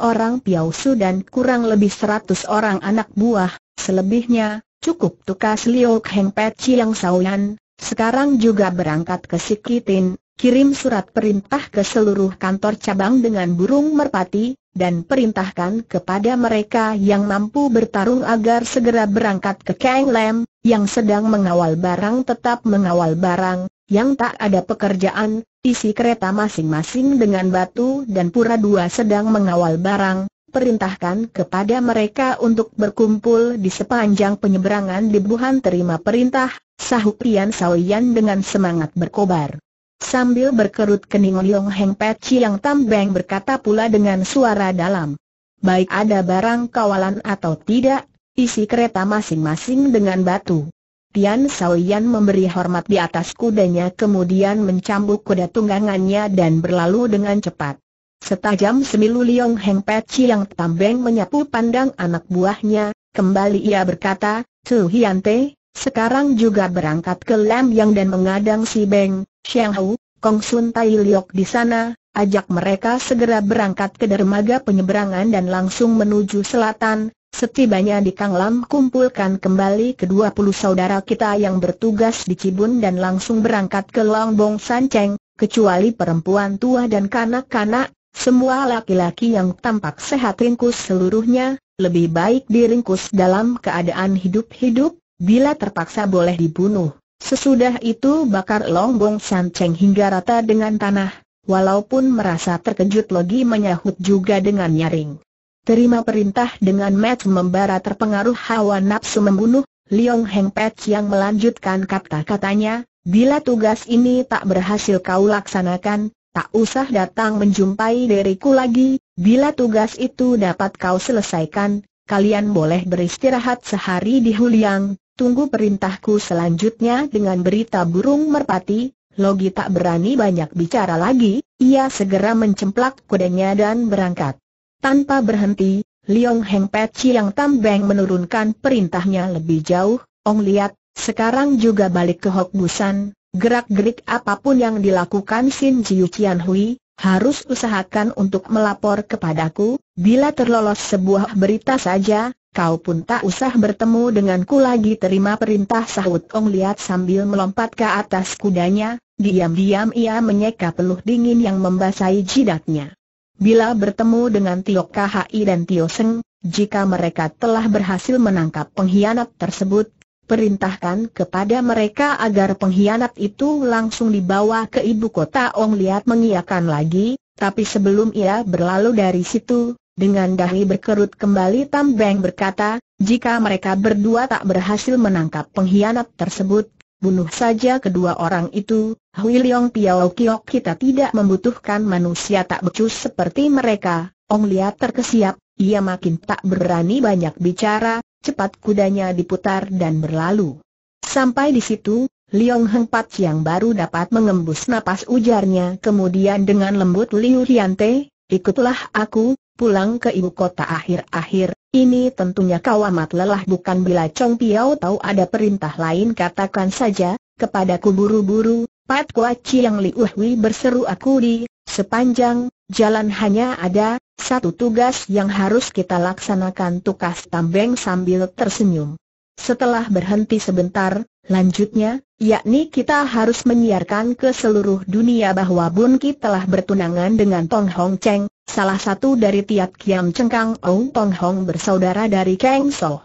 Speaker 1: orang piausu dan kurang lebih 100 orang anak buah, selebihnya, cukup tukas liu Kheng Pet Chiang Sauyan, sekarang juga berangkat ke Sikitin, kirim surat perintah ke seluruh kantor cabang dengan burung merpati, dan perintahkan kepada mereka yang mampu bertarung agar segera berangkat ke Kang Lam, yang sedang mengawal barang tetap mengawal barang, yang tak ada pekerjaan, isi kereta masing-masing dengan batu dan pura dua sedang mengawal barang, perintahkan kepada mereka untuk berkumpul di sepanjang penyeberangan di Buhan terima perintah, sahup Rian Sawian dengan semangat berkobar. Sambil berkerut kening Liong Heng Peci yang tambeng berkata pula dengan suara dalam. Baik ada barang kawalan atau tidak, isi kereta masing-masing dengan batu. Tian Saoyan memberi hormat di atas kudanya kemudian mencambuk kuda tunggangannya dan berlalu dengan cepat. Setajam semilu Liong Heng Peci yang tambeng menyapu pandang anak buahnya, kembali ia berkata, Tu Hian sekarang juga berangkat ke Lam Yang dan mengadang si Beng, Xiang Hu, Kong Sun Tai Liok di sana, ajak mereka segera berangkat ke dermaga penyeberangan dan langsung menuju selatan. Setibanya di Kanglam kumpulkan kembali kedua puluh saudara kita yang bertugas di Cibun dan langsung berangkat ke Longbong Sanceng, kecuali perempuan tua dan kanak-kanak, semua laki-laki yang tampak sehat ringkus seluruhnya, lebih baik diringkus dalam keadaan hidup-hidup, bila terpaksa boleh dibunuh. Sesudah itu bakar san Sanceng hingga rata dengan tanah, walaupun merasa terkejut Logi menyahut juga dengan nyaring. Terima perintah dengan match membara terpengaruh hawa nafsu membunuh, Liong Heng Pet yang melanjutkan kata-katanya, bila tugas ini tak berhasil kau laksanakan, tak usah datang menjumpai diriku lagi, bila tugas itu dapat kau selesaikan, kalian boleh beristirahat sehari di Huliang, Tunggu perintahku selanjutnya dengan berita burung merpati, Logi tak berani banyak bicara lagi, ia segera mencemplak kudanya dan berangkat. Tanpa berhenti, Liong Heng Chi yang tambeng menurunkan perintahnya lebih jauh, Ong lihat, sekarang juga balik ke Hok Busan, gerak-gerik apapun yang dilakukan Sin Jiu Qian Hui, harus usahakan untuk melapor kepadaku, bila terlolos sebuah berita saja, kau pun tak usah bertemu denganku lagi terima perintah sahut Ong Liat sambil melompat ke atas kudanya, diam-diam ia menyeka peluh dingin yang membasahi jidatnya. Bila bertemu dengan Tio Khai dan Tio Seng, jika mereka telah berhasil menangkap pengkhianat tersebut, perintahkan kepada mereka agar pengkhianat itu langsung dibawa ke ibu kota Ong Liat mengiakan lagi, tapi sebelum ia berlalu dari situ, dengan dahi berkerut kembali Tam Beng berkata, jika mereka berdua tak berhasil menangkap pengkhianat tersebut, bunuh saja kedua orang itu, Hui Leong Piao Kiok kita tidak membutuhkan manusia tak becus seperti mereka, Ong Liat terkesiap, ia makin tak berani banyak bicara, cepat kudanya diputar dan berlalu. Sampai di situ, Liong Heng Pat yang baru dapat mengembus napas ujarnya kemudian dengan lembut Liu Te, ikutlah aku, pulang ke ibu kota akhir-akhir, ini tentunya kau amat lelah bukan bila Chong Piao tahu ada perintah lain katakan saja, kepadaku buru-buru, Pat Kua yang Li Hui berseru aku di, sepanjang, jalan hanya ada, satu tugas yang harus kita laksanakan tukas tambeng sambil tersenyum. Setelah berhenti sebentar, Lanjutnya, yakni kita harus menyiarkan ke seluruh dunia bahwa Bun Ki telah bertunangan dengan Tong Hong Cheng, salah satu dari tiap Kiam Cengkang Ong Tong Hong bersaudara dari Kang So.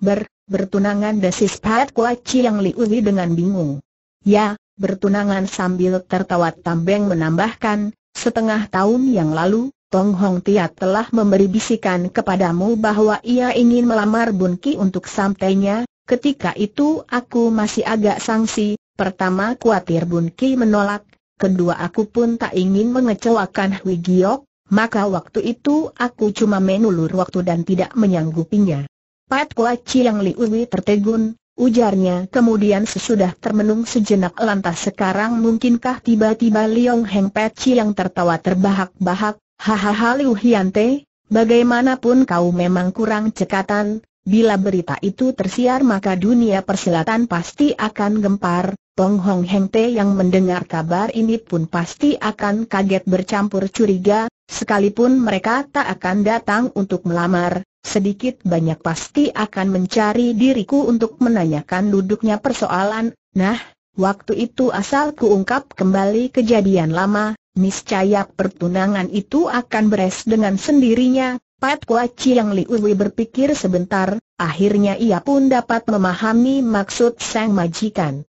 Speaker 1: Ber, bertunangan desis Pat Kua Chiang Liuwi dengan bingung. Ya, bertunangan sambil tertawa Tambeng menambahkan, setengah tahun yang lalu, Tong Hong Tiat telah memberi bisikan kepadamu bahwa ia ingin melamar Bun Ki untuk sampainya, Ketika itu aku masih agak sangsi, pertama kuatir Bun Ki menolak, kedua aku pun tak ingin mengecewakan Hui Giok, maka waktu itu aku cuma menulur waktu dan tidak menyanggupinya. Pat Kuaci yang Liuwi tertegun, ujarnya kemudian sesudah termenung sejenak lantas sekarang mungkinkah tiba-tiba Liong Heng Pat Chiang tertawa terbahak-bahak, hahaha Liu Hyante, bagaimanapun kau memang kurang cekatan, Bila berita itu tersiar maka dunia persilatan pasti akan gempar, Tong Hong Heng Te yang mendengar kabar ini pun pasti akan kaget bercampur curiga, sekalipun mereka tak akan datang untuk melamar, sedikit banyak pasti akan mencari diriku untuk menanyakan duduknya persoalan, nah, waktu itu asal kuungkap kembali kejadian lama, niscaya pertunangan itu akan beres dengan sendirinya, Pat Kua Chiang Liuwi berpikir sebentar, akhirnya ia pun dapat memahami maksud sang majikan.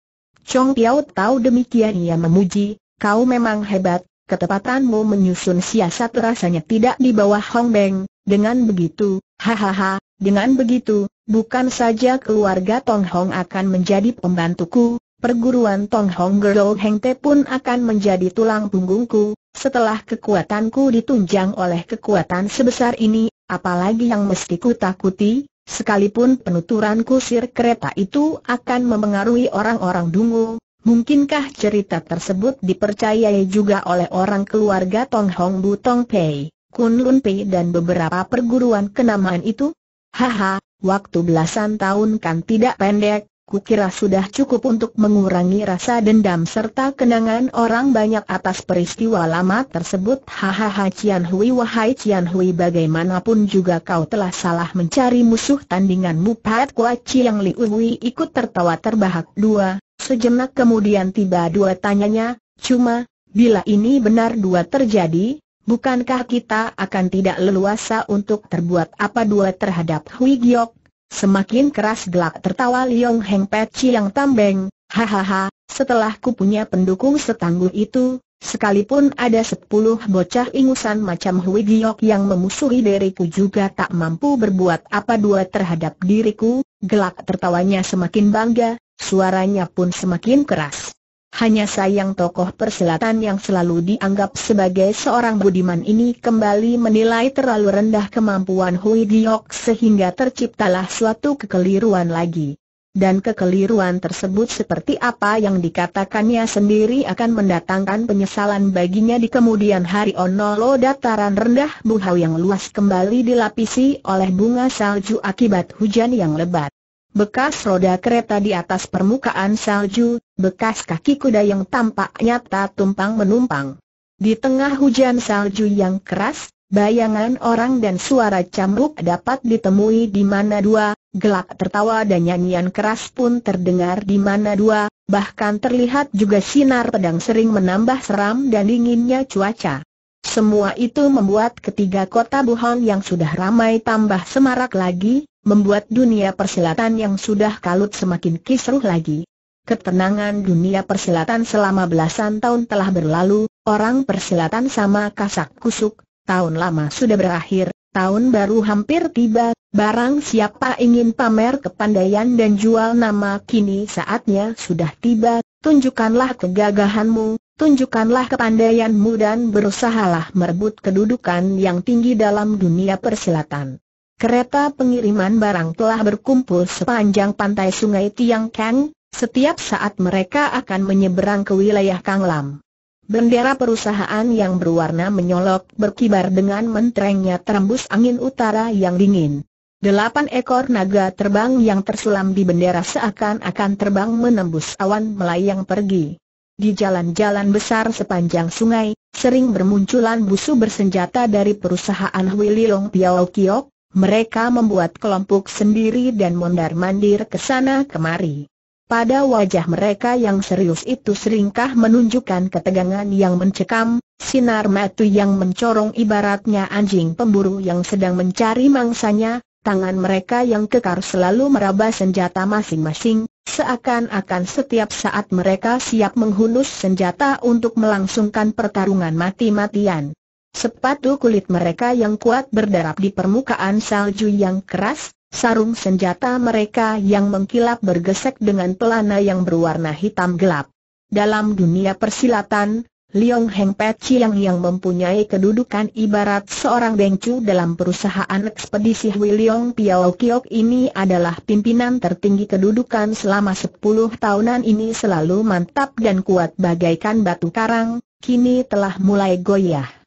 Speaker 1: Chong Piao tahu demikian ia memuji, kau memang hebat, ketepatanmu menyusun siasat rasanya tidak di bawah Hong Beng, dengan begitu, hahaha, dengan begitu, bukan saja keluarga Tong Hong akan menjadi pembantuku, perguruan Tong Hong Girl Heng Te pun akan menjadi tulang punggungku, setelah kekuatanku ditunjang oleh kekuatan sebesar ini, apalagi yang mesti ku takuti, sekalipun penuturanku kusir kereta itu akan memengaruhi orang-orang dungu, mungkinkah cerita tersebut dipercayai juga oleh orang keluarga Tong Hong Bu Tong Pei, Kun Lun Pei dan beberapa perguruan kenamaan itu? Haha, waktu belasan tahun kan tidak pendek, kukira sudah cukup untuk mengurangi rasa dendam serta kenangan orang banyak atas peristiwa lama tersebut. Hahaha Cian Hui wahai Cian Hui bagaimanapun juga kau telah salah mencari musuh tandinganmu Pat Kua Chiang Liu Hui ikut tertawa terbahak dua. Sejenak kemudian tiba dua tanyanya, cuma, bila ini benar dua terjadi, bukankah kita akan tidak leluasa untuk terbuat apa dua terhadap Hui Giok? Semakin keras gelak tertawa Liong Heng Peci yang tambeng, hahaha, setelah ku punya pendukung setangguh itu, sekalipun ada sepuluh bocah ingusan macam Hui Giok yang memusuhi diriku juga tak mampu berbuat apa dua terhadap diriku, gelak tertawanya semakin bangga, suaranya pun semakin keras. Hanya sayang tokoh perselatan yang selalu dianggap sebagai seorang budiman ini kembali menilai terlalu rendah kemampuan Hui Giok sehingga terciptalah suatu kekeliruan lagi. Dan kekeliruan tersebut seperti apa yang dikatakannya sendiri akan mendatangkan penyesalan baginya di kemudian hari Onolo dataran rendah Buhau yang luas kembali dilapisi oleh bunga salju akibat hujan yang lebat bekas roda kereta di atas permukaan salju, bekas kaki kuda yang tampak nyata tumpang menumpang. Di tengah hujan salju yang keras, bayangan orang dan suara cambuk dapat ditemui di mana dua, gelak tertawa dan nyanyian keras pun terdengar di mana dua, bahkan terlihat juga sinar pedang sering menambah seram dan dinginnya cuaca. Semua itu membuat ketiga kota Buhong yang sudah ramai tambah semarak lagi, Membuat dunia persilatan yang sudah kalut semakin kisruh lagi. Ketenangan dunia persilatan selama belasan tahun telah berlalu, orang persilatan sama kasak kusuk, tahun lama sudah berakhir, tahun baru hampir tiba, barang siapa ingin pamer kepandaian dan jual nama kini saatnya sudah tiba, tunjukkanlah kegagahanmu, tunjukkanlah kepandaianmu dan berusahalah merebut kedudukan yang tinggi dalam dunia persilatan. Kereta pengiriman barang telah berkumpul sepanjang pantai sungai Tiang Kang, setiap saat mereka akan menyeberang ke wilayah Kang Lam. Bendera perusahaan yang berwarna menyolok berkibar dengan menterengnya terembus angin utara yang dingin. Delapan ekor naga terbang yang tersulam di bendera seakan-akan terbang menembus awan melayang pergi. Di jalan-jalan besar sepanjang sungai, sering bermunculan busu bersenjata dari perusahaan Wililong Piao Kiok, mereka membuat kelompok sendiri dan mondar-mandir ke sana kemari. Pada wajah mereka yang serius itu seringkah menunjukkan ketegangan yang mencekam, sinar mata yang mencorong ibaratnya anjing pemburu yang sedang mencari mangsanya, tangan mereka yang kekar selalu meraba senjata masing-masing, seakan-akan setiap saat mereka siap menghunus senjata untuk melangsungkan pertarungan mati-matian. Sepatu kulit mereka yang kuat berdarap di permukaan salju yang keras, sarung senjata mereka yang mengkilap bergesek dengan pelana yang berwarna hitam gelap. Dalam dunia persilatan, Liong Heng Pei Chiang yang mempunyai kedudukan ibarat seorang bengcu dalam perusahaan ekspedisi Hui Liong Piao Kiok ini adalah pimpinan tertinggi kedudukan selama 10 tahunan ini selalu mantap dan kuat bagaikan batu karang, kini telah mulai goyah.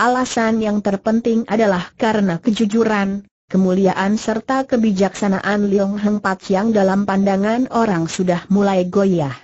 Speaker 1: Alasan yang terpenting adalah karena kejujuran, kemuliaan serta kebijaksanaan Liong Heng Pat yang dalam pandangan orang sudah mulai goyah.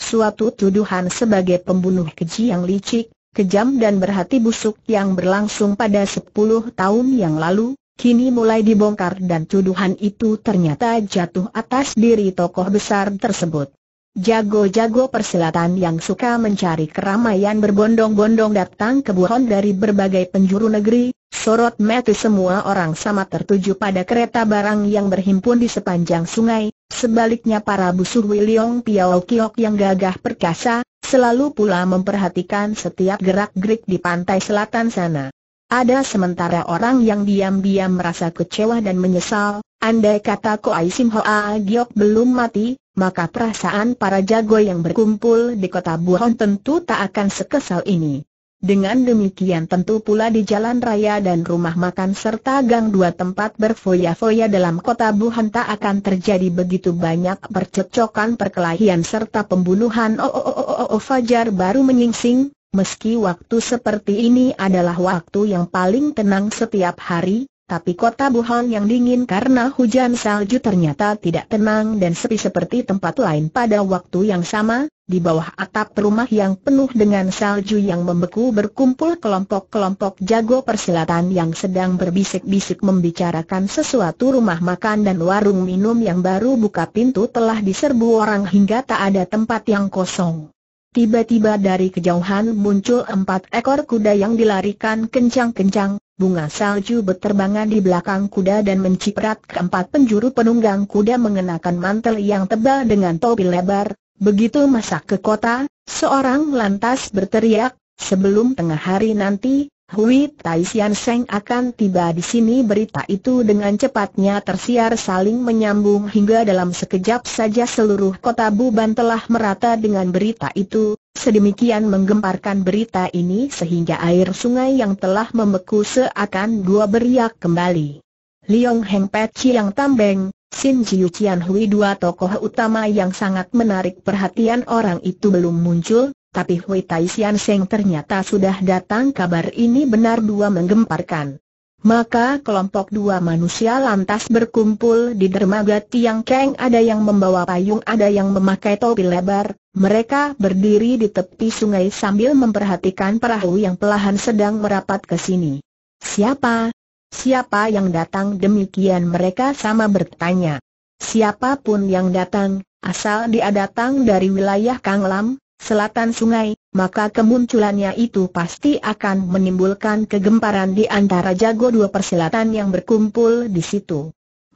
Speaker 1: Suatu tuduhan sebagai pembunuh keji yang licik, kejam dan berhati busuk yang berlangsung pada 10 tahun yang lalu, kini mulai dibongkar dan tuduhan itu ternyata jatuh atas diri tokoh besar tersebut. Jago-jago persilatan yang suka mencari keramaian berbondong-bondong datang ke Buhon dari berbagai penjuru negeri, sorot mata semua orang sama tertuju pada kereta barang yang berhimpun di sepanjang sungai, sebaliknya para busur Wiliong Piao Kiok yang gagah perkasa, selalu pula memperhatikan setiap gerak-gerik di pantai selatan sana. Ada sementara orang yang diam-diam merasa kecewa dan menyesal, andai kata Ko Aisim Hoa Giok belum mati, maka perasaan para jago yang berkumpul di kota Buhon tentu tak akan sekesal ini. Dengan demikian tentu pula di jalan raya dan rumah makan serta gang dua tempat berfoya-foya dalam kota Buhon tak akan terjadi begitu banyak percecokan, perkelahian serta pembunuhan. Oh, oh, oh, oh, oh, Fajar baru menyingsing, Meski waktu seperti ini adalah waktu yang paling tenang setiap hari, tapi kota Wuhan yang dingin karena hujan salju ternyata tidak tenang dan sepi seperti tempat lain pada waktu yang sama, di bawah atap rumah yang penuh dengan salju yang membeku berkumpul kelompok-kelompok jago persilatan yang sedang berbisik-bisik membicarakan sesuatu rumah makan dan warung minum yang baru buka pintu telah diserbu orang hingga tak ada tempat yang kosong. Tiba-tiba dari kejauhan muncul empat ekor kuda yang dilarikan kencang-kencang, bunga salju berterbangan di belakang kuda dan menciprat keempat penjuru penunggang kuda mengenakan mantel yang tebal dengan topi lebar. Begitu masak ke kota, seorang lantas berteriak, sebelum tengah hari nanti, Hui Tai Sian Seng akan tiba di sini berita itu dengan cepatnya tersiar saling menyambung hingga dalam sekejap saja seluruh kota Buban telah merata dengan berita itu, sedemikian menggemparkan berita ini sehingga air sungai yang telah membeku seakan dua beriak kembali. Liong Heng Pet yang Tambeng, Sin Jiu Qian Hui dua tokoh utama yang sangat menarik perhatian orang itu belum muncul, tapi Hui Tai Sian Seng ternyata sudah datang kabar ini benar dua menggemparkan. Maka kelompok dua manusia lantas berkumpul di dermaga Tiang Keng ada yang membawa payung ada yang memakai topi lebar, mereka berdiri di tepi sungai sambil memperhatikan perahu yang perlahan sedang merapat ke sini. Siapa? Siapa yang datang demikian mereka sama bertanya. Siapapun yang datang, asal dia datang dari wilayah Kang Lam, selatan sungai, maka kemunculannya itu pasti akan menimbulkan kegemparan di antara jago dua persilatan yang berkumpul di situ.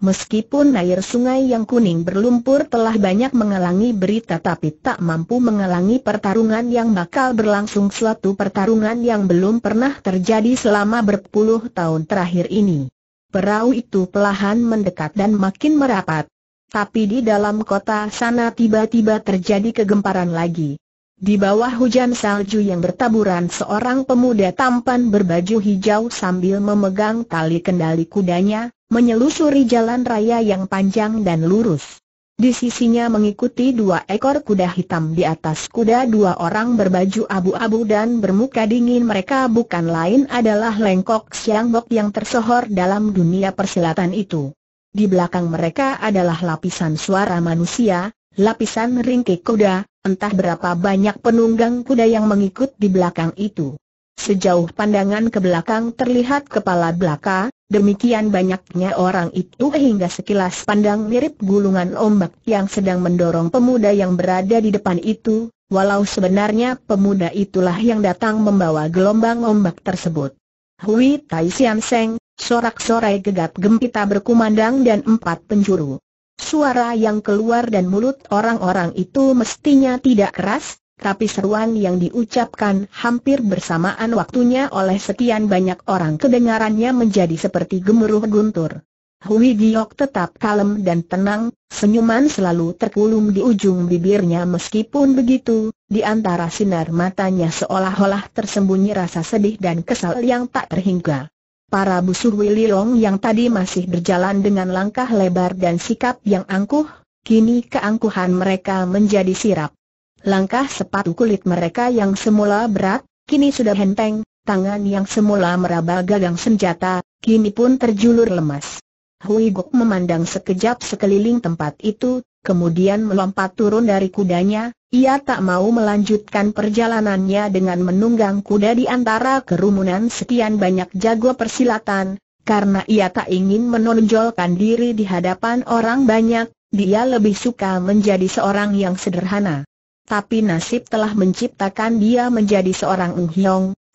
Speaker 1: Meskipun air sungai yang kuning berlumpur telah banyak mengalangi berita tapi tak mampu menghalangi pertarungan yang bakal berlangsung suatu pertarungan yang belum pernah terjadi selama berpuluh tahun terakhir ini. Perahu itu perlahan mendekat dan makin merapat. Tapi di dalam kota sana tiba-tiba terjadi kegemparan lagi. Di bawah hujan salju yang bertaburan seorang pemuda tampan berbaju hijau sambil memegang tali kendali kudanya, menyelusuri jalan raya yang panjang dan lurus. Di sisinya mengikuti dua ekor kuda hitam di atas kuda dua orang berbaju abu-abu dan bermuka dingin mereka bukan lain adalah Lengkok Siangbok yang tersohor dalam dunia persilatan itu. Di belakang mereka adalah lapisan suara manusia, lapisan ringkik kuda, Entah berapa banyak penunggang kuda yang mengikut di belakang itu. Sejauh pandangan ke belakang terlihat kepala belaka, demikian banyaknya orang itu hingga sekilas pandang mirip gulungan ombak yang sedang mendorong pemuda yang berada di depan itu, walau sebenarnya pemuda itulah yang datang membawa gelombang ombak tersebut. Hui Tai Sian Seng, sorak-sorai gegap gempita berkumandang dan empat penjuru. Suara yang keluar dan mulut orang-orang itu mestinya tidak keras, tapi seruan yang diucapkan hampir bersamaan waktunya oleh sekian banyak orang kedengarannya menjadi seperti gemuruh guntur. Hui Giok tetap kalem dan tenang, senyuman selalu terkulum di ujung bibirnya meskipun begitu, di antara sinar matanya seolah-olah tersembunyi rasa sedih dan kesal yang tak terhingga. Para busur Willy long yang tadi masih berjalan dengan langkah lebar dan sikap yang angkuh, kini keangkuhan mereka menjadi sirap. Langkah sepatu kulit mereka yang semula berat, kini sudah henteng, tangan yang semula meraba gagang senjata, kini pun terjulur lemas. Hui Gok memandang sekejap sekeliling tempat itu, kemudian melompat turun dari kudanya, ia tak mau melanjutkan perjalanannya dengan menunggang kuda di antara kerumunan sekian banyak jago persilatan, karena ia tak ingin menonjolkan diri di hadapan orang banyak, dia lebih suka menjadi seorang yang sederhana. Tapi nasib telah menciptakan dia menjadi seorang Ung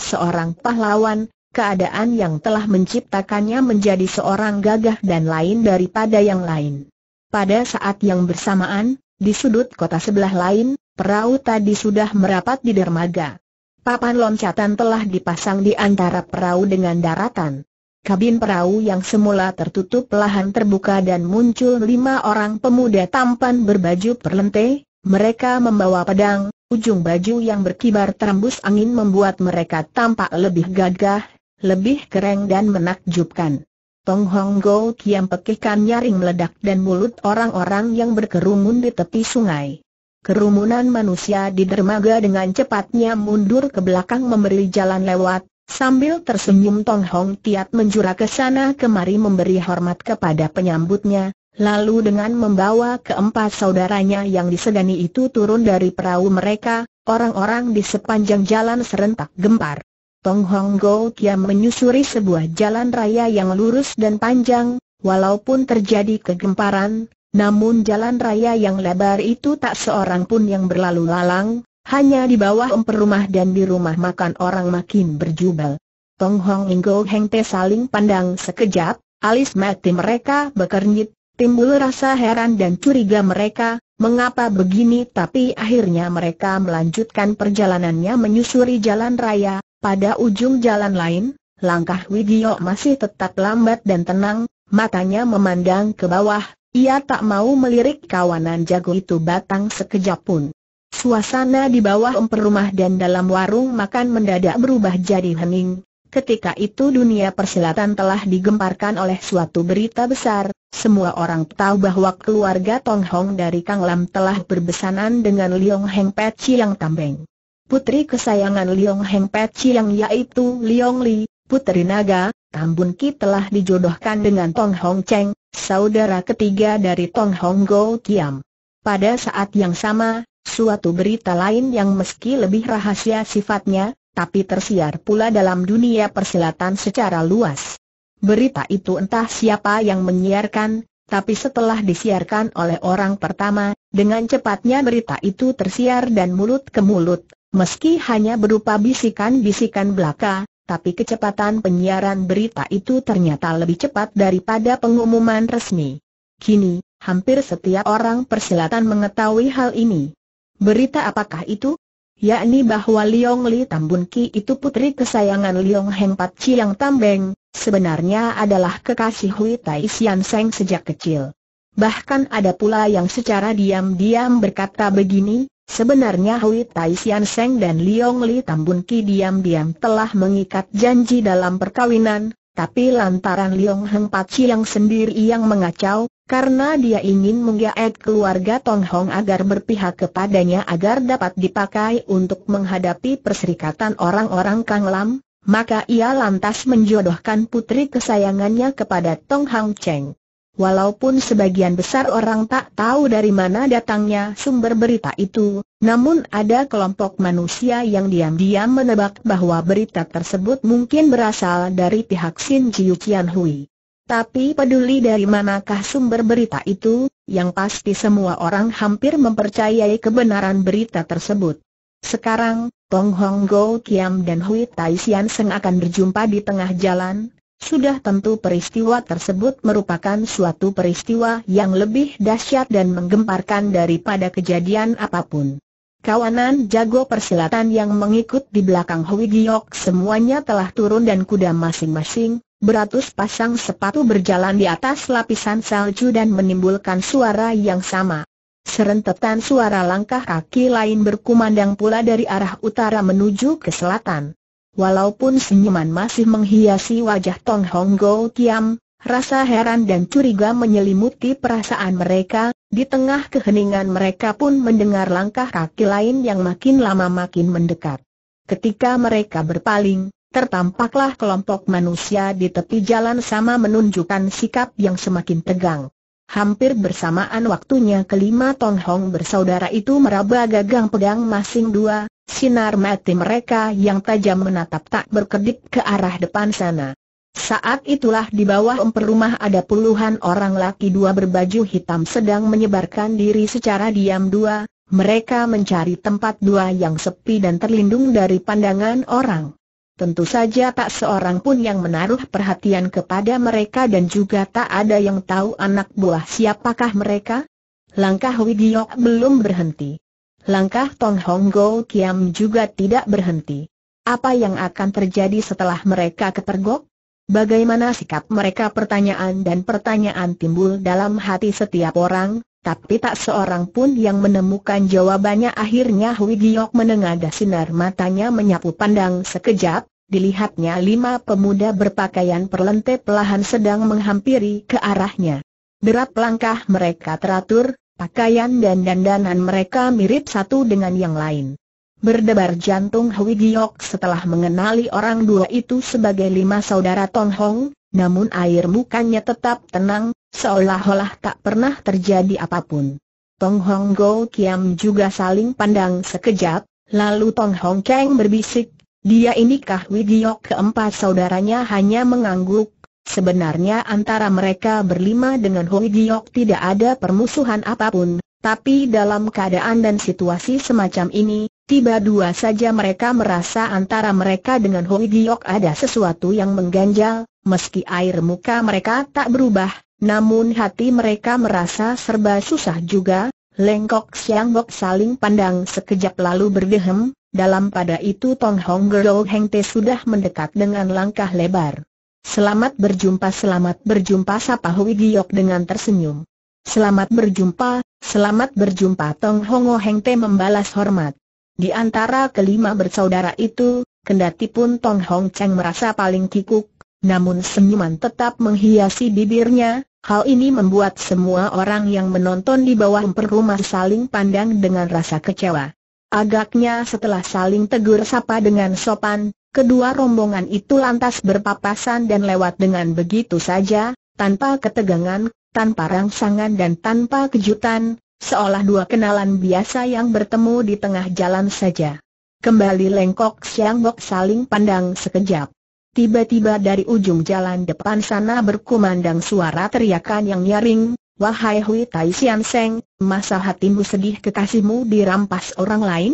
Speaker 1: seorang pahlawan, keadaan yang telah menciptakannya menjadi seorang gagah dan lain daripada yang lain. Pada saat yang bersamaan, di sudut kota sebelah lain, Perahu tadi sudah merapat di dermaga. Papan loncatan telah dipasang di antara perahu dengan daratan. Kabin perahu yang semula tertutup lahan terbuka dan muncul lima orang pemuda tampan berbaju perlente, mereka membawa pedang, ujung baju yang berkibar terembus angin membuat mereka tampak lebih gagah, lebih keren dan menakjubkan. Tong Hong Go kiam pekikan nyaring meledak dan mulut orang-orang yang berkerumun di tepi sungai. Kerumunan manusia di dermaga dengan cepatnya mundur ke belakang memberi jalan lewat, sambil tersenyum Tong Hong tiat menjura ke sana kemari memberi hormat kepada penyambutnya, lalu dengan membawa keempat saudaranya yang disegani itu turun dari perahu mereka, orang-orang di sepanjang jalan serentak gempar. Tong Hong Go Kia menyusuri sebuah jalan raya yang lurus dan panjang, walaupun terjadi kegemparan, namun jalan raya yang lebar itu tak seorang pun yang berlalu lalang, hanya di bawah emper rumah dan di rumah makan orang makin berjubel. Tong Hong Inggo Heng Te saling pandang sekejap, alis mati mereka bekernyit, timbul rasa heran dan curiga mereka, mengapa begini tapi akhirnya mereka melanjutkan perjalanannya menyusuri jalan raya, pada ujung jalan lain, langkah Wigio masih tetap lambat dan tenang, matanya memandang ke bawah, ia tak mau melirik kawanan jago itu batang sekejap pun. Suasana di bawah emperumah rumah dan dalam warung makan mendadak berubah jadi hening. Ketika itu dunia persilatan telah digemparkan oleh suatu berita besar, semua orang tahu bahwa keluarga Tong Hong dari Kang Lam telah berbesanan dengan Liong Heng Peci yang tambeng. Putri kesayangan Liong Heng Peci yang yaitu Liong Li, putri naga, Tambun Ki telah dijodohkan dengan Tong Hong Cheng, saudara ketiga dari Tong Hong Go Kiam. Pada saat yang sama, suatu berita lain yang meski lebih rahasia sifatnya, tapi tersiar pula dalam dunia persilatan secara luas. Berita itu entah siapa yang menyiarkan, tapi setelah disiarkan oleh orang pertama, dengan cepatnya berita itu tersiar dan mulut ke mulut, meski hanya berupa bisikan-bisikan belaka, tapi kecepatan penyiaran berita itu ternyata lebih cepat daripada pengumuman resmi. Kini, hampir setiap orang persilatan mengetahui hal ini. Berita apakah itu? yakni bahwa Liong Li Tambun Ki itu putri kesayangan Liong Heng Pat Chiang Tambeng, sebenarnya adalah kekasih Hui Tai Sian Seng sejak kecil. Bahkan ada pula yang secara diam-diam berkata begini, Sebenarnya Hui Tai Sian Seng dan Liong Li Tambun Ki diam-diam telah mengikat janji dalam perkawinan, tapi lantaran Liong Heng Paci yang sendiri yang mengacau, karena dia ingin menggaet keluarga Tong Hong agar berpihak kepadanya agar dapat dipakai untuk menghadapi perserikatan orang-orang Kang Lam, maka ia lantas menjodohkan putri kesayangannya kepada Tong Hang Cheng. Walaupun sebagian besar orang tak tahu dari mana datangnya sumber berita itu, namun ada kelompok manusia yang diam-diam menebak bahwa berita tersebut mungkin berasal dari pihak Sin Jiu Qian Hui. Tapi peduli dari manakah sumber berita itu, yang pasti semua orang hampir mempercayai kebenaran berita tersebut. Sekarang, Tong Hong Go Kiam dan Hui Tai Sian Seng akan berjumpa di tengah jalan, sudah tentu peristiwa tersebut merupakan suatu peristiwa yang lebih dahsyat dan menggemparkan daripada kejadian apapun. Kawanan jago persilatan yang mengikut di belakang Hui Giok semuanya telah turun dan kuda masing-masing, beratus pasang sepatu berjalan di atas lapisan salju dan menimbulkan suara yang sama. Serentetan suara langkah kaki lain berkumandang pula dari arah utara menuju ke selatan. Walaupun senyuman masih menghiasi wajah Tong Hong Go Tiam, rasa heran dan curiga menyelimuti perasaan mereka, di tengah keheningan mereka pun mendengar langkah kaki lain yang makin lama makin mendekat. Ketika mereka berpaling, tertampaklah kelompok manusia di tepi jalan sama menunjukkan sikap yang semakin tegang. Hampir bersamaan waktunya kelima Tong Hong bersaudara itu meraba gagang pedang masing dua, sinar mati mereka yang tajam menatap tak berkedip ke arah depan sana. Saat itulah di bawah umper rumah ada puluhan orang laki dua berbaju hitam sedang menyebarkan diri secara diam dua, mereka mencari tempat dua yang sepi dan terlindung dari pandangan orang. Tentu saja tak seorang pun yang menaruh perhatian kepada mereka dan juga tak ada yang tahu anak buah siapakah mereka. Langkah Widiok belum berhenti. Langkah Tong Hong Go Kiam juga tidak berhenti. Apa yang akan terjadi setelah mereka ketergok? Bagaimana sikap mereka pertanyaan dan pertanyaan timbul dalam hati setiap orang, tapi tak seorang pun yang menemukan jawabannya akhirnya Hui Giok menengadah sinar matanya menyapu pandang sekejap, dilihatnya lima pemuda berpakaian perlente pelahan sedang menghampiri ke arahnya. Derap langkah mereka teratur, pakaian dan dandanan mereka mirip satu dengan yang lain. Berdebar jantung Hui Giok setelah mengenali orang dua itu sebagai lima saudara Tong Hong, namun air mukanya tetap tenang, seolah-olah tak pernah terjadi apapun. Tong Hong Go Kiam juga saling pandang sekejap, lalu Tong Hong Kang berbisik, dia inikah Widiok keempat saudaranya hanya mengangguk, sebenarnya antara mereka berlima dengan Widiok tidak ada permusuhan apapun, tapi dalam keadaan dan situasi semacam ini, tiba dua saja mereka merasa antara mereka dengan Widiok ada sesuatu yang mengganjal, meski air muka mereka tak berubah, namun hati mereka merasa serba susah juga, Lengkok Siang Bok saling pandang sekejap lalu berdehem, dalam pada itu Tong Hong Gerou Heng Te sudah mendekat dengan langkah lebar. Selamat berjumpa selamat berjumpa sapa Hui Giok dengan tersenyum. Selamat berjumpa, selamat berjumpa Tong Hongo Heng Te membalas hormat. Di antara kelima bersaudara itu, kendati pun Tong Hong Cheng merasa paling kikuk, namun senyuman tetap menghiasi bibirnya, hal ini membuat semua orang yang menonton di bawah perumah saling pandang dengan rasa kecewa. Agaknya setelah saling tegur sapa dengan sopan, kedua rombongan itu lantas berpapasan dan lewat dengan begitu saja, tanpa ketegangan, tanpa rangsangan dan tanpa kejutan, seolah dua kenalan biasa yang bertemu di tengah jalan saja. Kembali lengkok Siang Bok saling pandang sekejap. Tiba-tiba dari ujung jalan depan sana berkumandang suara teriakan yang nyaring, Wahai Hui Tai Sian Seng, masa hatimu sedih kekasihmu dirampas orang lain?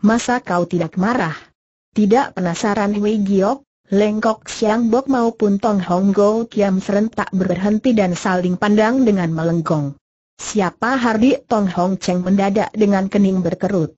Speaker 1: Masa kau tidak marah? Tidak penasaran Hui Giok, Lengkok Siang Bok maupun Tong Hong Go Kiam serentak berhenti dan saling pandang dengan melengkong. Siapa Hardi Tong Hong Cheng mendadak dengan kening berkerut.